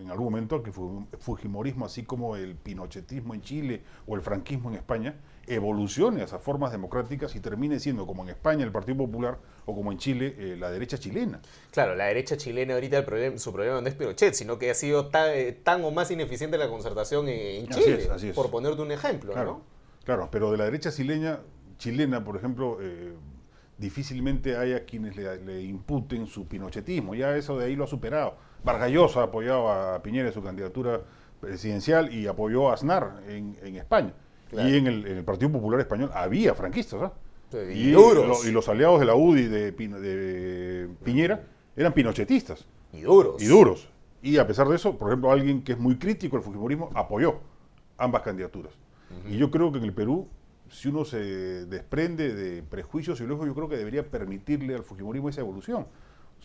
en algún momento que fujimorismo, así como el pinochetismo en Chile o el franquismo en España, evolucione a esas formas democráticas y termine siendo como en España el Partido Popular o como en Chile eh, la derecha chilena. Claro, la derecha chilena ahorita el su problema no es Pinochet, sino que ha sido eh, tan o más ineficiente la concertación en, Chile, por ponerte un ejemplo. Claro, ¿no? claro, pero de la derecha chilena chilena, por ejemplo, eh, difícilmente haya quienes le imputen su pinochetismo, ya eso de ahí lo ha superado Vargallosa apoyaba a Piñera en su candidatura presidencial y apoyó a Aznar en, España. Y en el, Partido Popular Español había franquistas, ¿ah? y, duros y, los aliados de la UDI de, de Piñera eran pinochetistas. Y duros. Y duros. Y a pesar de eso, por ejemplo, alguien que es muy crítico al fujimorismo apoyó ambas candidaturas. Y yo creo que en el Perú, si uno se desprende de prejuicios y luego yo creo que debería permitirle al fujimorismo esa evolución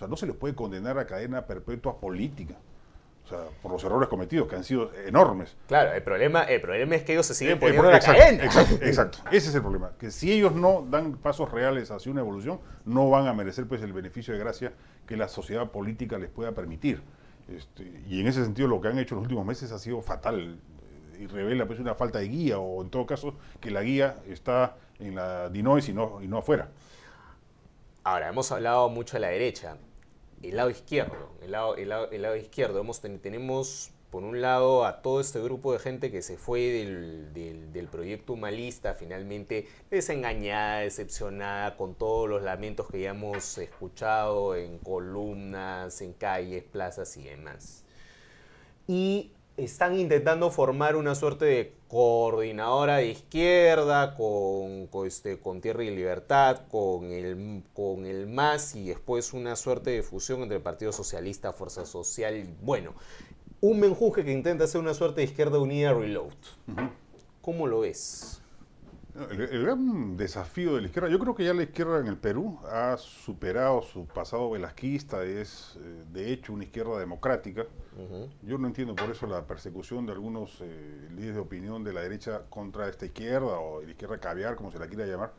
no se les puede condenar a cadena perpetua política. O sea, por los errores cometidos, que han sido enormes. Claro, el problema, el problema es que ellos se siguen eh, poniendo exacto, cadena. Exacto, Ese es el problema. Que si ellos no dan pasos reales hacia una evolución, no van a merecer pues el beneficio de gracia que la sociedad política les pueda permitir. Este, y en ese sentido lo que han hecho en los últimos meses ha sido fatal eh, y revela pues una falta de guía o en todo caso que la guía está en la Dinois y no, y no afuera. Ahora, hemos hablado mucho de la derecha el lado izquierdo. El lado, izquierdo. tenemos, por un lado, a todo este grupo de gente que se fue del, proyecto humanista, finalmente desengañada, decepcionada, con todos los lamentos que ya hemos escuchado en columnas, en calles, plazas y demás. Y están intentando formar una suerte de coordinadora de izquierda con, este, con, Tierra y Libertad, con el, con el MAS y después una suerte de fusión entre Partido Socialista, Fuerza Social. Bueno, un menjuje que intenta hacer una suerte de izquierda unida reload. ¿Cómo lo es el, gran desafío de la izquierda, yo creo que ya la izquierda en el Perú ha superado su pasado velasquista, es eh, de hecho una izquierda democrática. Yo no entiendo por eso la persecución de algunos eh, líderes de opinión de la derecha contra esta izquierda o la izquierda caviar, como se la quiera llamar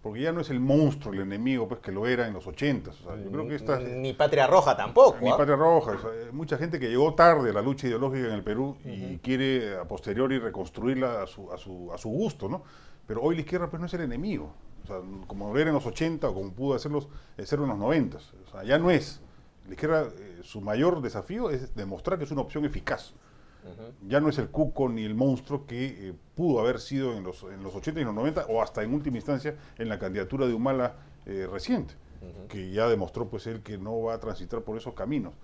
porque ya no es el monstruo, el enemigo, pues que lo era en los 80. creo que eh, ni Patria Roja tampoco. Ni ¿ah? Patria Roja. mucha gente que llegó tarde a la lucha ideológica en el Perú y quiere a posteriori reconstruirla a su, a su, a su gusto, ¿no? Pero hoy la izquierda pues no es el enemigo, o sea, como era en los 80 o como pudo hacerlos, hacerlo eh, en los 90. O sea, ya no es. La izquierda, eh, su mayor desafío es demostrar que es una opción eficaz. Ya no es el cuco ni el monstruo que eh, pudo haber sido en los, en los 80 y los 90 o hasta en última instancia en la candidatura de Humala reciente, que ya demostró pues él que no va a transitar por esos caminos.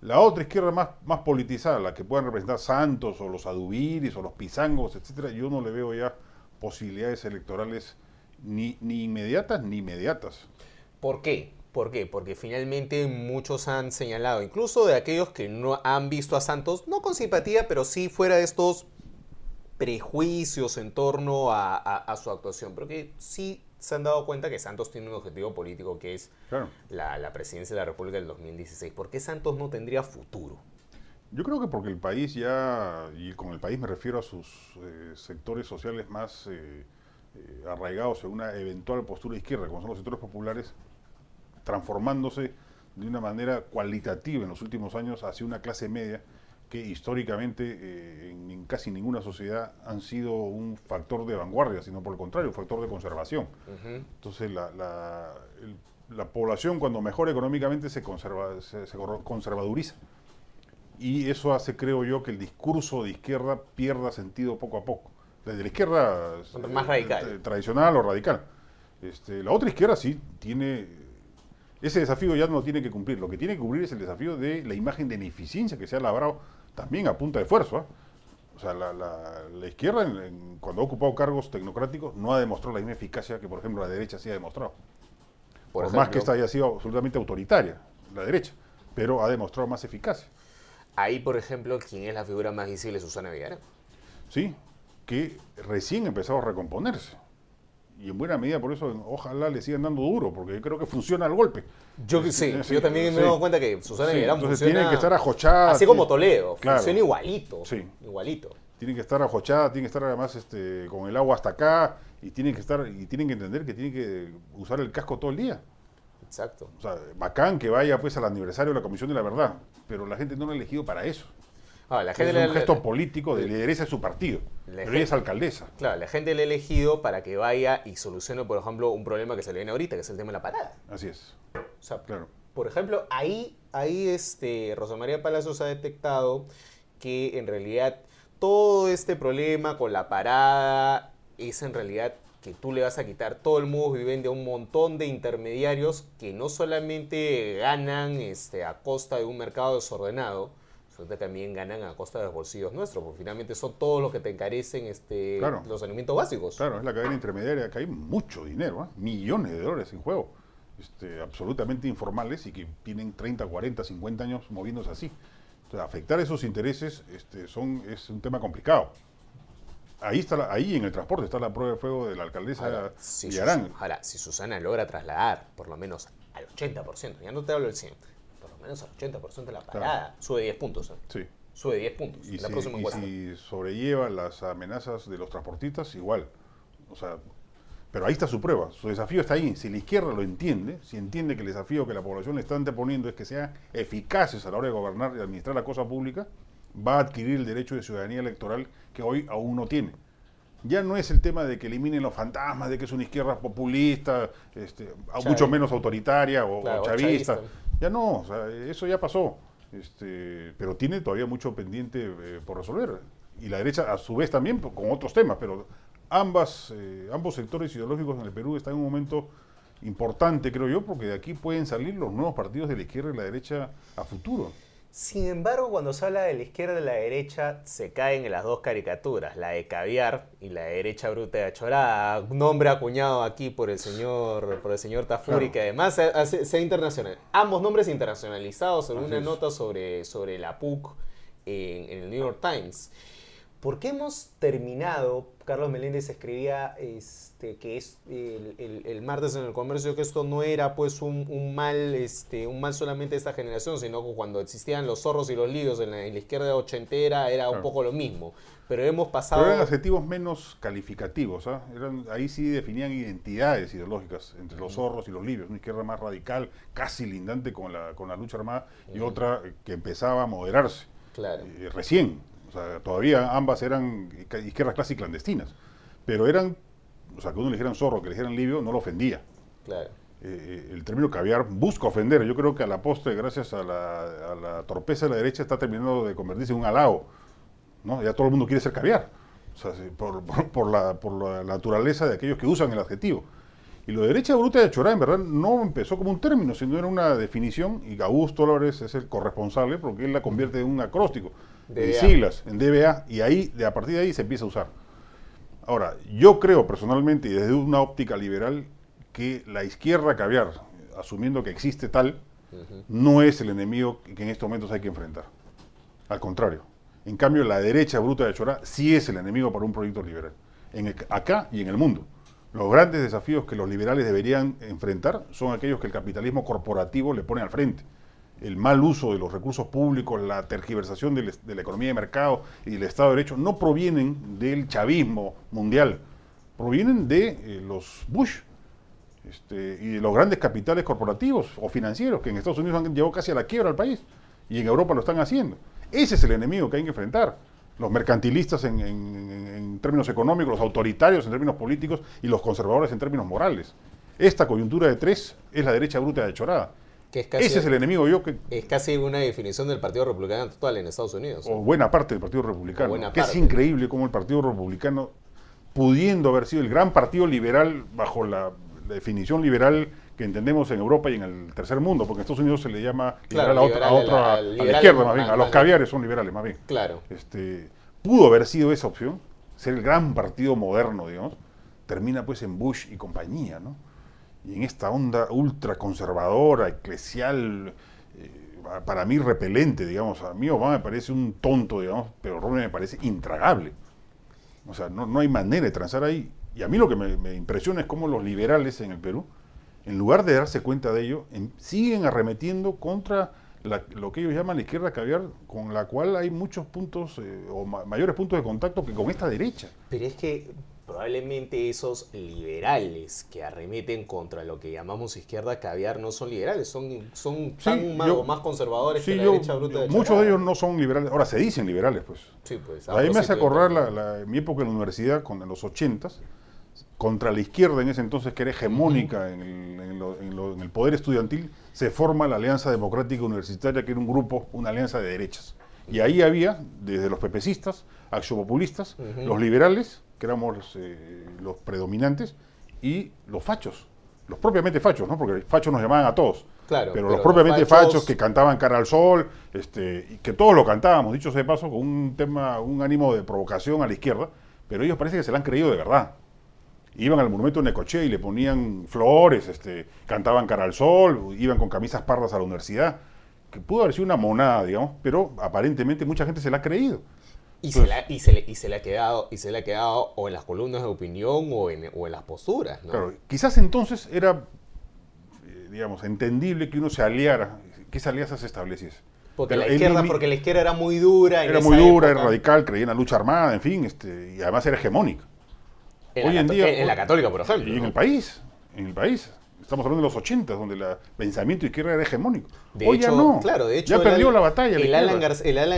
La otra izquierda más, más politizada, la que puedan representar Santos o los Adubiris o los Pisangos, etcétera, yo no le veo ya posibilidades electorales ni, ni inmediatas ni inmediatas. ¿Por qué? ¿Por qué? Porque finalmente muchos han señalado, incluso de aquellos que no han visto a Santos, no con simpatía, pero sí fuera de estos prejuicios en torno a, su actuación, Porque sí se han dado cuenta que Santos tiene un objetivo político que es la, la, presidencia de la República del 2016. ¿Por qué Santos no tendría futuro? Yo creo que porque el país ya, y con el país me refiero a sus eh, sectores sociales más eh, eh, arraigados en una eventual postura izquierda, como son los sectores populares, transformándose de una manera cualitativa en los últimos años hacia una clase media que históricamente en, casi ninguna sociedad han sido un factor de vanguardia, sino por el contrario, un factor de conservación. Entonces la, población cuando mejora económicamente se, conserva, se conservaduriza y eso hace, creo yo, que el discurso de izquierda pierda sentido poco a poco. Desde la izquierda eh, tradicional o radical. Este, la otra izquierda sí tiene ese desafío ya no tiene que cumplir. Lo que tiene que cumplir es el desafío de la imagen de ineficiencia que se ha labrado también a punta de esfuerzo. ¿ah? O sea, la, la, izquierda, cuando ha ocupado cargos tecnocráticos, no ha demostrado la misma eficacia que, por ejemplo, la derecha sí ha demostrado. Por, más que esta haya sido absolutamente autoritaria, la derecha, pero ha demostrado más eficacia. Ahí, por ejemplo, ¿quién es la figura más visible? Susana Villar. Sí, que recién empezó a recomponerse. Y en buena medida por eso ojalá le sigan dando duro, porque yo creo que funciona al golpe. Yo sí, yo también me he cuenta que Susana Villarán funciona, que estar ajochada. Así como Toledo, funciona igualito. Sí. Igualito. Tienen que estar ajochada, tienen que estar además este, con el agua hasta acá, y tienen que estar, y tienen que entender que tienen que usar el casco todo el día. Exacto. O sea, bacán que vaya pues al aniversario de la Comisión de la Verdad, pero la gente no lo ha elegido para eso. Ah, es un gesto político de lideresa de su partido. La pero es alcaldesa. Claro, la gente la ha elegido para que vaya y solucione, por ejemplo, un problema que se le viene ahorita, que es el tema de la parada. Así es. O sea, claro. por ejemplo, ahí, ahí este, Rosa María Palacios ha detectado que en realidad todo este problema con la parada es en realidad que tú le vas a quitar todo el mundo y vende a un montón de intermediarios que no solamente ganan este, a costa de un mercado desordenado, sino que también ganan a costa de los bolsillos nuestros, porque finalmente son todos los que te encarecen este, los alimentos básicos. Claro, es la cadena intermediaria que hay mucho dinero, ¿ah? millones de dólares en juego, este, absolutamente informales y que tienen 30, 40, 50 años moviéndose así. Entonces, afectar esos intereses este, son, es un tema complicado ahí, está ahí en el transporte está la prueba de fuego de la alcaldesa ahora, si ahora, si Susana logra trasladar por lo menos al 80%, ya no te hablo del 100%, por lo menos al 80% de la parada, sube 10 puntos. ¿eh? Sí. Sube 10 puntos. Y, si, si sobrelleva las amenazas de los transportistas, igual. O sea, pero ahí está su prueba, su desafío está ahí. Si la izquierda lo entiende, si entiende que el desafío que la población le está anteponiendo es que sean eficaces a la hora de gobernar y administrar la cosa pública, va a adquirir el derecho de ciudadanía electoral que hoy aún no tiene. Ya no es el tema de que eliminen los fantasmas, de que es una izquierda populista, este, mucho menos autoritaria o, chavista. Ya no, eso ya pasó. Este, pero tiene todavía mucho pendiente eh, por resolver. Y la derecha, a su vez, también pues, con otros temas, pero ambas, eh, ambos sectores ideológicos en el Perú están en un momento importante, creo yo, porque de aquí pueden salir los nuevos partidos de la izquierda y la derecha a futuro. Sin embargo, cuando se habla de la izquierda y la derecha, se caen en las dos caricaturas, la de caviar y la de derecha bruta y achorada, nombre acuñado aquí por el señor, por el señor Tafuri, que además se, internacional. Ambos nombres internacionalizados en una nota sobre, sobre la PUC en el New York Times. Porque hemos terminado, Carlos Meléndez escribía este, que es el, martes en el comercio, que esto no era pues un, mal, este, un mal solamente de esta generación, sino que cuando existían los zorros y los libios en la, izquierda ochentera era un poco lo mismo. Pero hemos pasado... Pero eran adjetivos menos calificativos, ¿ah? eran, ahí sí definían identidades ideológicas entre los zorros y los libios, una izquierda más radical, casi lindante con la, lucha armada, y otra que empezaba a moderarse. Claro. Eh, recién todavía ambas eran izquierdas clásicas clandestinas. Pero eran, o sea, que uno le dijeran zorro, que le dijeran libio, no lo ofendía. Claro. Eh, eh, el término caviar busca ofender. Yo creo que a la postre, gracias a la, torpeza de la derecha, está terminando de convertirse en un alao. Ya todo el mundo quiere ser caviar. por, la, naturaleza de aquellos que usan el adjetivo. Y lo de derecha bruta de Chorá, en verdad, no empezó como un término, sino era una definición, y Augusto Tolores es el corresponsable porque él la convierte en un acróstico en siglas, en DBA, y ahí, de a partir de ahí se empieza a usar. Ahora, yo creo personalmente, y desde una óptica liberal, que la izquierda caviar, asumiendo que existe tal, no es el enemigo que en estos momentos hay que enfrentar. Al contrario. En cambio, la derecha bruta de Chorá sí es el enemigo para un proyecto liberal. En acá y en el mundo. Los grandes desafíos que los liberales deberían enfrentar son aquellos que el capitalismo corporativo le pone al frente el mal uso de los recursos públicos, la tergiversación de, la economía de mercado y del Estado de Derecho, no provienen del chavismo mundial, provienen de eh, los Bush este, y de los grandes capitales corporativos o financieros que en Estados Unidos han llevado casi a la quiebra al país y en Europa lo están haciendo. Ese es el enemigo que hay que enfrentar. Los mercantilistas en, en términos económicos, los autoritarios en términos políticos y los conservadores en términos morales. Esta coyuntura de tres es la derecha bruta de Chorada es Ese es el enemigo yo que... Es casi una definición del Partido Republicano total en Estados Unidos. O buena parte del Partido Republicano. Que es increíble cómo el Partido Republicano, pudiendo haber sido el gran partido liberal bajo la, definición liberal que entendemos en Europa y en el tercer mundo, porque en Estados Unidos se le llama a, la, izquierda más bien, a los caviares son liberales más bien. Claro. Este, pudo haber sido esa opción, ser el gran partido moderno, digamos, termina pues en Bush y compañía, ¿no? y en esta onda ultraconservadora, eclesial, eh, para mí repelente, digamos. A mí Obama me parece un tonto, digamos, pero Romney me parece intragable. O sea, no, hay manera de transar ahí. Y a mí lo que me, impresiona es cómo los liberales en el Perú, en lugar de darse cuenta de ello, siguen arremetiendo contra lo que ellos llaman la izquierda caviar, con la cual hay muchos puntos eh, o mayores puntos de contacto que con esta derecha. Pero es que probablemente esos liberales que arremeten contra lo que llamamos izquierda caviar no son liberales, son, son más, conservadores que la derecha bruta. muchos de ellos no son liberales, ahora se dicen liberales, pues. Sí, pues, A mí me hace acordar la, mi época en la universidad, con, en los ochentas, contra la izquierda en ese entonces que era hegemónica en, el, poder estudiantil, se forma la Alianza Democrática Universitaria, que era un grupo, una alianza de derechas. Y ahí había, desde los pepecistas, axiopopulistas, los liberales, que éramos eh, los predominantes, y los fachos, los propiamente fachos, ¿no? Porque fachos nos llamaban a todos. pero, los propiamente fachos... que cantaban cara al sol, este, y que todos lo cantábamos, dicho sea de paso, con un tema, un ánimo de provocación a la izquierda, pero ellos parece que se la han creído de verdad. Iban al monumento de Necoche y le ponían flores, este, cantaban cara al sol, iban con camisas pardas a la universidad, que pudo haber sido una monada, digamos, pero aparentemente mucha gente se la ha creído. Pues. Y, se le, ha quedado, y se le ha quedado o en las columnas de opinión o en, o en las posturas. Claro, quizás entonces era, eh, digamos, entendible que uno se aliara, que esa alianza se estableciese. Porque la, izquierda, porque la izquierda era muy dura. era muy dura, era radical, creía en la lucha armada, en fin, este, y además era hegemónica. En Hoy en día. la católica, por ejemplo. Y en el país, en el país. Estamos hablando de los 80, donde el pensamiento izquierda era hegemónico. De hecho, no. Claro, de ya perdió la batalla. El, Alan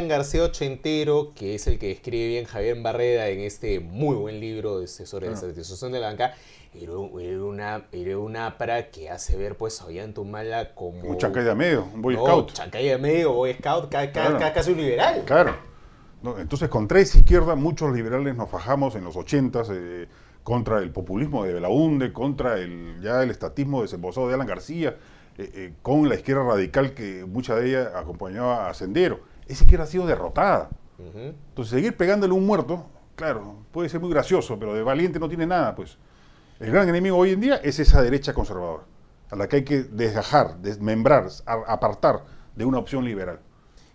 García, el Ochentero, que es el que escribe bien Javier Barrera en este muy buen libro de, este sobre la ah. satisfacción de la banca, era, una, era una para que hace ver pues a Ollantumala como... Un chancay de medio, un boy scout. chancay de medio, boy scout, casi un liberal. Claro. Entonces, con tres izquierdas, muchos liberales nos fajamos en los 80, eh, contra el populismo de Belaunde, contra el, ya el estatismo desembosado de Alan García, eh, eh, con la izquierda radical que mucha de ella acompañaba a Sendero. Esa izquierda ha sido derrotada. Entonces, seguir pegándole un muerto, claro, puede ser muy gracioso, pero de valiente no tiene nada, pues. El gran enemigo hoy en día es esa derecha conservadora, a la que hay que desgajar, desmembrar, apartar de una opción liberal.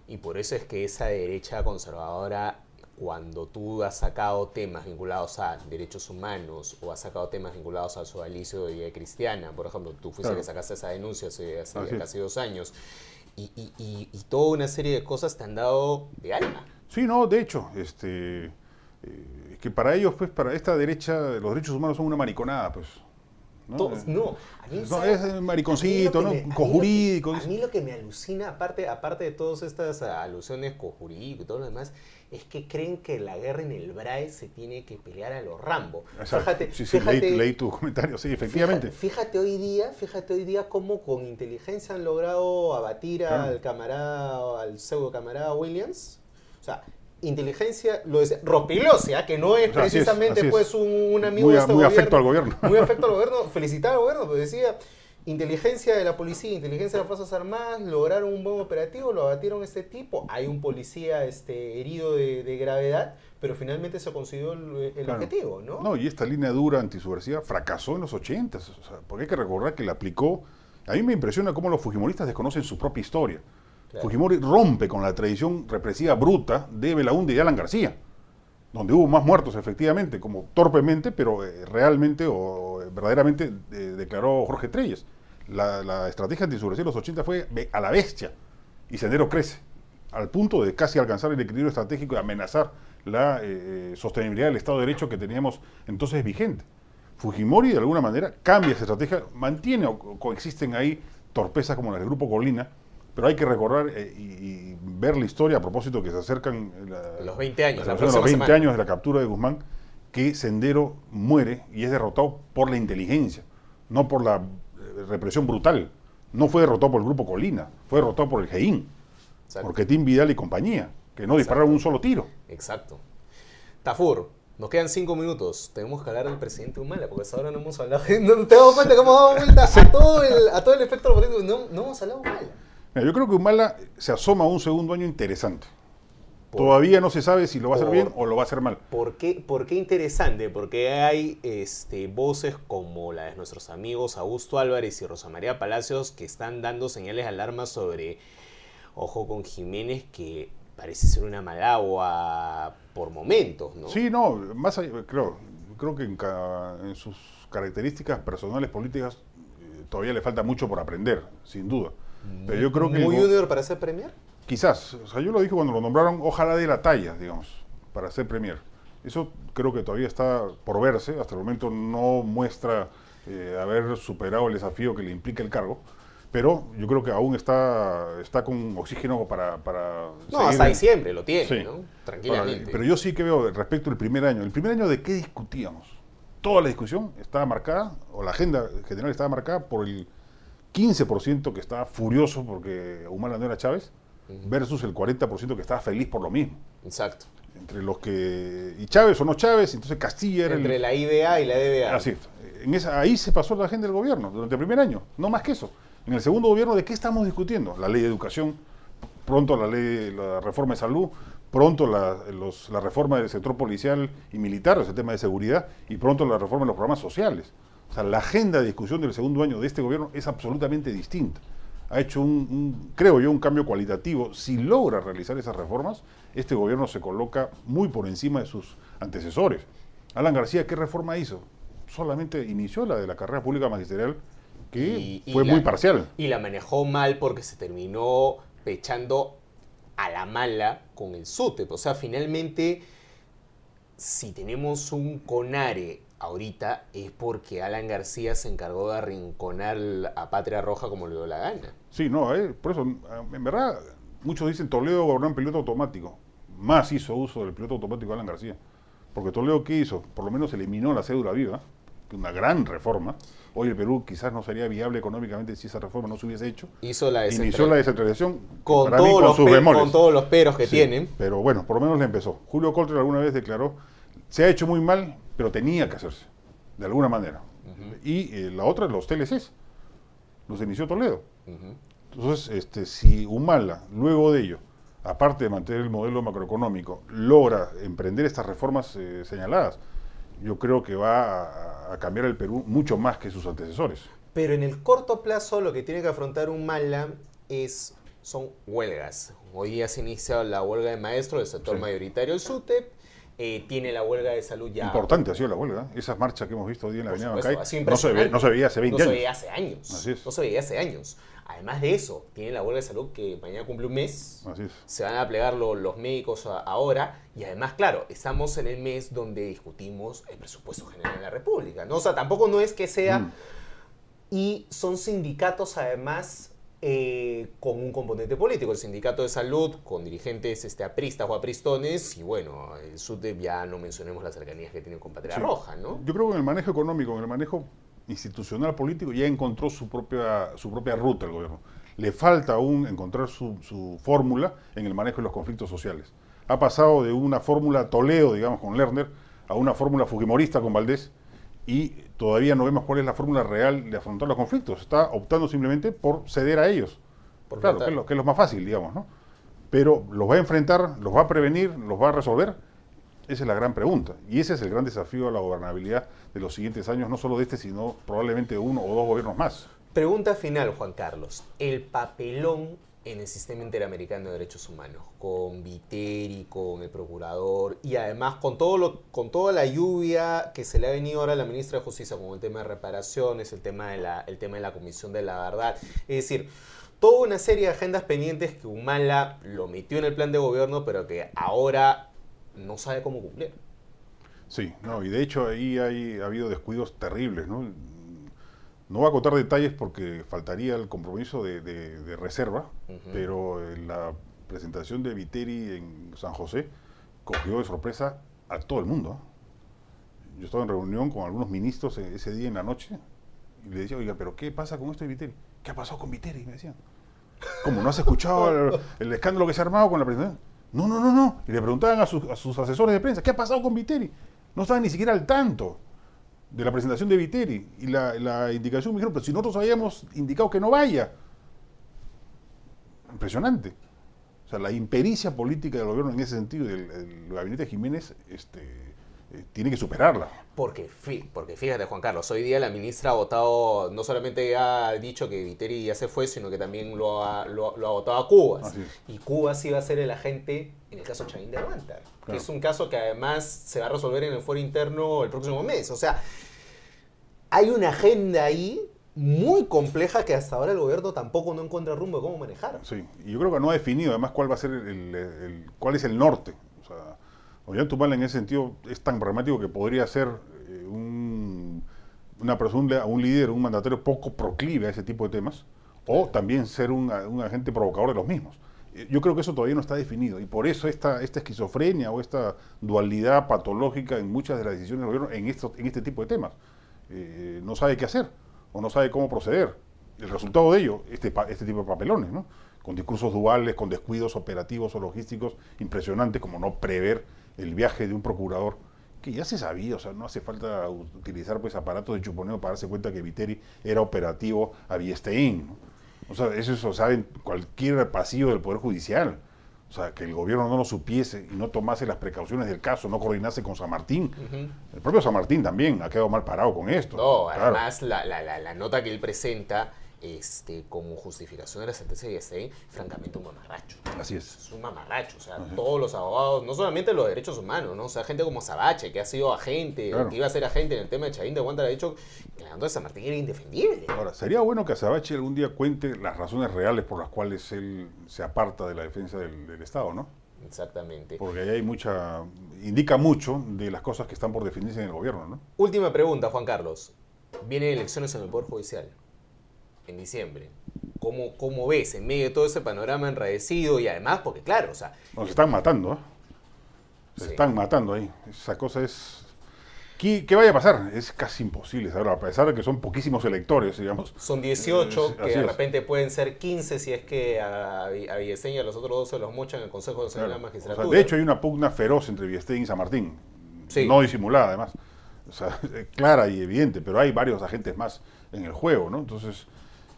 Y por eso es que esa derecha conservadora cuando tú has sacado temas vinculados a derechos humanos o has sacado temas vinculados su alicio de cristiana, por ejemplo, tú fuiste que sacaste esa denuncia hace, casi dos años, y, y, toda una serie de cosas te han dado de alma. Sí, no, de hecho, este, eh, que para ellos, pues, para esta derecha, los derechos humanos son una mariconada, pues. No, eh, no, a mí, es mariconcito, ¿no? cojurídico. A mí, lo que me alucina, aparte, aparte de todas estas alusiones cojurídico y todo lo demás, es que creen que la guerra en el Brae se tiene que pelear a los Rambo. Fíjate, sí, leí, tu comentario, sí, efectivamente. Fíjate, hoy día, fíjate hoy día cómo con inteligencia han logrado abatir al camarada, al pseudo camarada Williams. O sea, inteligencia, lo dice Ropilosia, ¿ah? que no es precisamente pues un, amigo muy, este muy afecto al gobierno. Muy afecto al gobierno, felicitar al gobierno, pues decía, Inteligencia de la policía, inteligencia de las Fuerzas Armadas, lograron un buen operativo, lo abatieron este tipo. Hay un policía este, herido de, gravedad, pero finalmente se consiguió el, objetivo, ¿no? No, y esta línea dura antisubversiva fracasó en los 80, o porque hay que recordar que la aplicó. A mí me impresiona cómo los fujimoristas desconocen su propia historia. Fujimori rompe con la tradición represiva bruta de Belaúnde y Alan García, donde hubo más muertos, efectivamente, como torpemente, pero eh, realmente o verdaderamente eh, declaró Jorge Treyes la, estrategia estrategia de de los 80 fue a la bestia y Sendero crece, al punto de casi alcanzar el equilibrio estratégico y amenazar la eh, eh, sostenibilidad del Estado de Derecho que teníamos entonces vigente. Fujimori, de alguna manera, cambia esa estrategia, mantiene o coexisten ahí torpezas como las del Grupo Colina, pero hay que recordar eh, y, ver la historia a propósito que se acercan los 20 años, los años de la captura de Guzmán, que Sendero muere y es derrotado por la inteligencia, no por la represión brutal. No fue derrotado por el grupo Colina, fue derrotado por el GEIN, porque Tim Vidal y compañía, que no dispararon un solo tiro. Exacto. Tafur, nos quedan cinco minutos. Tenemos que hablar del presidente Humala, porque hasta ahora no hemos hablado. No te damos cuenta que hemos dado vuelta a todo el, a todo el espectro político. No, no hemos hablado de Humala. yo creo que Humala se asoma a un segundo año interesante. Todavía no se sabe si lo va a hacer bien o lo va a hacer mal. ¿Por qué, qué interesante? Porque hay este, voces como la de nuestros amigos Augusto Álvarez y Rosa María Palacios que están dando señales de alarma sobre, ojo con Jiménez, que parece ser una malagua por momentos, ¿no? Sí, no, más allá, creo, creo que en, sus características personales, políticas, eh, todavía le falta mucho por aprender, sin duda. Pero yo creo que... ¿Muy junior para ser premier? quizás, o sea, yo lo dije cuando lo nombraron, ojalá de la talla, digamos, para ser premier. Eso creo que todavía está por verse, hasta el momento no muestra eh, haber superado el desafío que le implica el cargo, pero yo creo que aún está, está con oxígeno para... para no, hasta diciembre lo tiene, ¿no? Tranquilamente. pero yo sí que veo respecto al primer año, el primer año de qué discutíamos. Toda la discusión estaba marcada, o la agenda general estaba marcada por el 15% que estaba furioso porque Humala no era Chávez, versus el 40% que estaba feliz por lo mismo. Exacto. Entre los que. Y Chávez o no Chávez, entonces Castilla era. Entre la IDA y la DBA. Así ah, en Ahí se pasó la agenda del gobierno durante el primer año, no más que eso. En el segundo gobierno, ¿de qué estamos discutiendo? La ley de educación, pronto la ley, de la reforma de salud, pronto la, la reforma del sector policial y militar, ese tema de seguridad, y pronto la reforma de los programas sociales. O sea, la agenda de discusión del segundo año de este gobierno es absolutamente distinta ha hecho un, creo yo, un cambio cualitativo. Si logra realizar esas reformas, este gobierno se coloca muy por encima de sus antecesores. Alan García, ¿qué reforma hizo? Solamente inició la de la carrera pública magisterial, que fue muy parcial. Y la manejó mal porque se terminó pechando a la mala con el SUTEP. O sea, finalmente, si tenemos un CONARE ahorita es porque Alan García se encargó de arrinconar a Patria Roja como le dio la gana. Sí, no, eh, por eso, eh, en verdad, muchos dicen Toledo gobernó en piloto automático. Más hizo uso del piloto automático Alan García. Porque Toledo, ¿qué hizo? Por lo menos eliminó la cédula viva, una gran reforma. Hoy el Perú quizás no sería viable económicamente si esa reforma no se hubiese hecho. Hizo la Inició la descentralización con, todos, los todos los peros que tienen. Pero bueno, por lo menos le empezó. Julio Colter alguna vez declaró se ha hecho muy mal, pero tenía que hacerse, de alguna manera. Y eh, la otra, los TLCs, los inició Toledo. Entonces, este, si Humala, luego de ello, aparte de mantener el modelo macroeconómico, logra emprender estas reformas eh, señaladas, yo creo que va a, cambiar el Perú mucho más que sus antecesores. Pero en el corto plazo lo que tiene que afrontar Humala es, son huelgas. Hoy ya se la huelga de maestros del sector mayoritario del SUTEP eh, tiene la huelga de salud ya. Importante ha sido la huelga. ¿eh? Esas marchas que hemos visto hoy en la Avenida no se, veía hace 20 años. No se veía hace años. No se veía hace años. Además de eso, tiene la huelga de salud que mañana cumple un mes. Se van a plegar los médicos ahora. Y además, claro, estamos en el mes donde discutimos el presupuesto general de la República. ¿no? O sea, tampoco no es que sea... Mm. Y son sindicatos además eh, con un componente político, el sindicato de salud, con dirigentes este, apristas o apristones, y bueno, el SUTEP ya no mencionemos las cercanías que tiene con Patria Roja, ¿no? Yo creo que en el manejo económico, en el manejo institucional político, ya encontró su propia, su propia ruta el gobierno. Le falta aún encontrar su, su fórmula en el manejo de los conflictos sociales. Ha pasado de una fórmula toleo, digamos, con Lerner, a una fórmula fujimorista con Valdés, y todavía no vemos cuál es la fórmula real de afrontar los conflictos. Está optando simplemente por ceder a ellos. Por claro, que es, lo, que más fácil, digamos, ¿no? Pero los va a enfrentar, los va a prevenir, los va a resolver. Esa es la gran pregunta. Y ese es el gran desafío a la gobernabilidad de los siguientes años, no solo de este, sino probablemente de uno o dos gobiernos más. Pregunta final, Juan Carlos. El papelón en el sistema interamericano de derechos humanos, con Viteri, con el procurador y además con, todo lo, con toda la lluvia que se le ha venido ahora a la ministra de Justicia con el tema de reparaciones, el tema de la, el tema de la Comisión de la Verdad. Es decir, toda una serie de agendas pendientes que Humala lo metió en el plan de gobierno, pero que ahora no sabe cómo cumplir. Sí, no, y de hecho ahí hay, ha habido descuidos terribles, ¿no? No voy a contar detalles porque faltaría el compromiso de, reserva, pero eh, la presentación de Viteri en San José cogió de sorpresa a todo el mundo. Yo estaba en reunión con algunos ministros e, ese día en la noche y le decía, oiga, pero ¿qué pasa con esto de Viteri? ¿Qué ha pasado con Viteri? Me decían. ¿Cómo no has escuchado el, escándalo que se ha armado con la presentación? No, no, no, no. Y le preguntaban a sus, a sus asesores de prensa, ¿qué ha pasado con Viteri? No estaban ni siquiera al tanto de la presentación de Viteri y la, indicación me dijeron, pero si nosotros habíamos indicado que no vaya. Impresionante. O sea, la impericia política del gobierno en ese sentido, del, del gabinete Jiménez, este, eh, tiene que superarla. Porque, porque fíjate, Juan Carlos, hoy día la ministra ha votado, no solamente ha dicho que Viteri ya se fue, sino que también lo ha, lo, ha votado a Cuba Y Cuba sí va a ser el agente en el caso Chavín de Aguanta, que es un caso que además se va a resolver en el foro interno el próximo mes. O sea, hay una agenda ahí muy compleja que hasta ahora el gobierno tampoco no encuentra rumbo de cómo manejar. Sí, y yo creo que no ha definido además cuál va a ser cuál es el norte. O sea, Oyantumal en ese sentido es tan pragmático que podría ser eh, un, una un líder, un mandatario poco proclive a ese tipo de temas, o también ser un, agente provocador de los mismos. Eh, yo creo que eso todavía no está definido y por eso esta, esquizofrenia o esta dualidad patológica en muchas de las decisiones del gobierno en, este tipo de temas. Eh, no sabe qué hacer o no sabe cómo proceder. El resultado de ello, este, este tipo de papelones, con discursos duales, con descuidos operativos o logísticos impresionantes, como no prever el viaje de un procurador, que ya se sabía, o sea, no hace falta utilizar pues aparatos de chuponeo para darse cuenta que Viteri era operativo a Viestein. O sea, eso saben cualquier pasillo del Poder Judicial. O sea, que el gobierno no lo supiese y no tomase las precauciones del caso, no coordinase con San Martín. El propio San Martín también ha quedado mal parado con esto. No, además la nota que él presenta este, como justificación de la sentencia de francamente un mamarracho. Así es. Es un mamarracho. O sea, todos los abogados, no solamente los derechos humanos, ¿no? O sea, gente como Zabache que ha sido agente, que iba a ser agente en el tema de Chavín de Guanta, ha dicho que la de era indefendible. Ahora, sería bueno que Sabache algún día cuente las razones reales por las cuales él se aparta de la defensa del, Estado, ¿no? Exactamente. Porque ahí hay mucha. indica mucho de las cosas que están por definirse en el gobierno, ¿no? Última pregunta, Juan Carlos. Vienen elecciones en el Poder Judicial en diciembre. ¿Cómo, ¿Cómo, ves en medio de todo ese panorama enraecido y además, porque claro, o sea... Nos están matando, ¿eh? Se están matando ahí. Esa cosa es... ¿Qué, vaya a pasar? Es casi imposible saberlo, a pesar de que son poquísimos electores, digamos. Son 18, que de repente pueden ser 15 si es que a, a los otros dos se los mochan en el Consejo de la Magistratura. de hecho, hay una pugna feroz entre Villesteña y San Martín. Sí. No disimulada, además. O sea, clara y evidente, pero hay varios agentes más en el juego, ¿no? Entonces,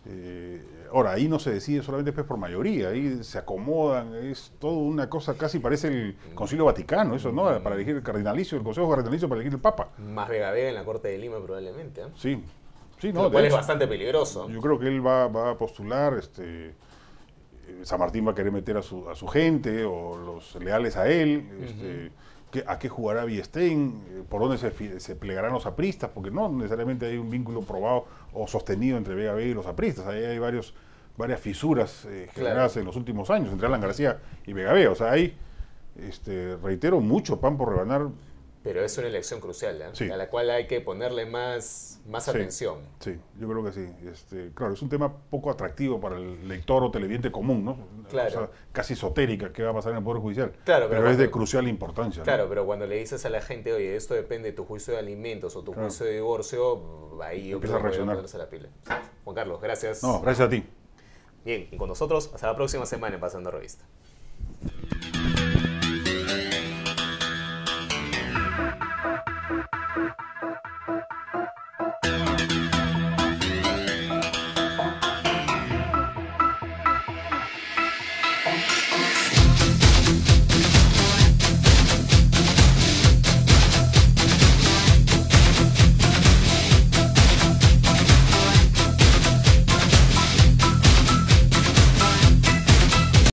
eh, ahora, ahí no se decide solamente pues por mayoría, ahí se acomodan, es todo una cosa, casi parece el Concilio Vaticano, eso, ¿no? Para elegir el cardinalicio, el Consejo Cardinalicio para elegir el Papa. Más regadera en la Corte de Lima probablemente. ¿eh? Sí, sí, no. Lo es bastante peligroso. Yo creo que él va, a postular, este, San Martín va a querer meter a su, a su gente o los leales a él, este, a qué jugará Biestén, eh, por dónde se, se, plegarán los apristas, porque no necesariamente hay un vínculo probado o sostenido entre Vega B y los apristas. Ahí hay varios, varias fisuras eh, generadas en los últimos años entre Alan García y Vega B. O sea, hay, este, reitero, mucho pan por rebanar pero es una elección crucial, ¿eh? a la cual hay que ponerle más, más atención. Sí, yo creo que sí. Este, claro, es un tema poco atractivo para el lector o televidente común, ¿no? claro. casi esotérica qué va a pasar en el Poder Judicial. Claro, pero, es de crucial importancia. Claro, pero cuando le dices a la gente, oye, esto depende de tu juicio de alimentos o tu juicio de divorcio, ahí Empieza a reaccionar. la Juan Carlos, gracias. No, gracias a ti. Bien, y con nosotros hasta la próxima semana en Pasando Revista.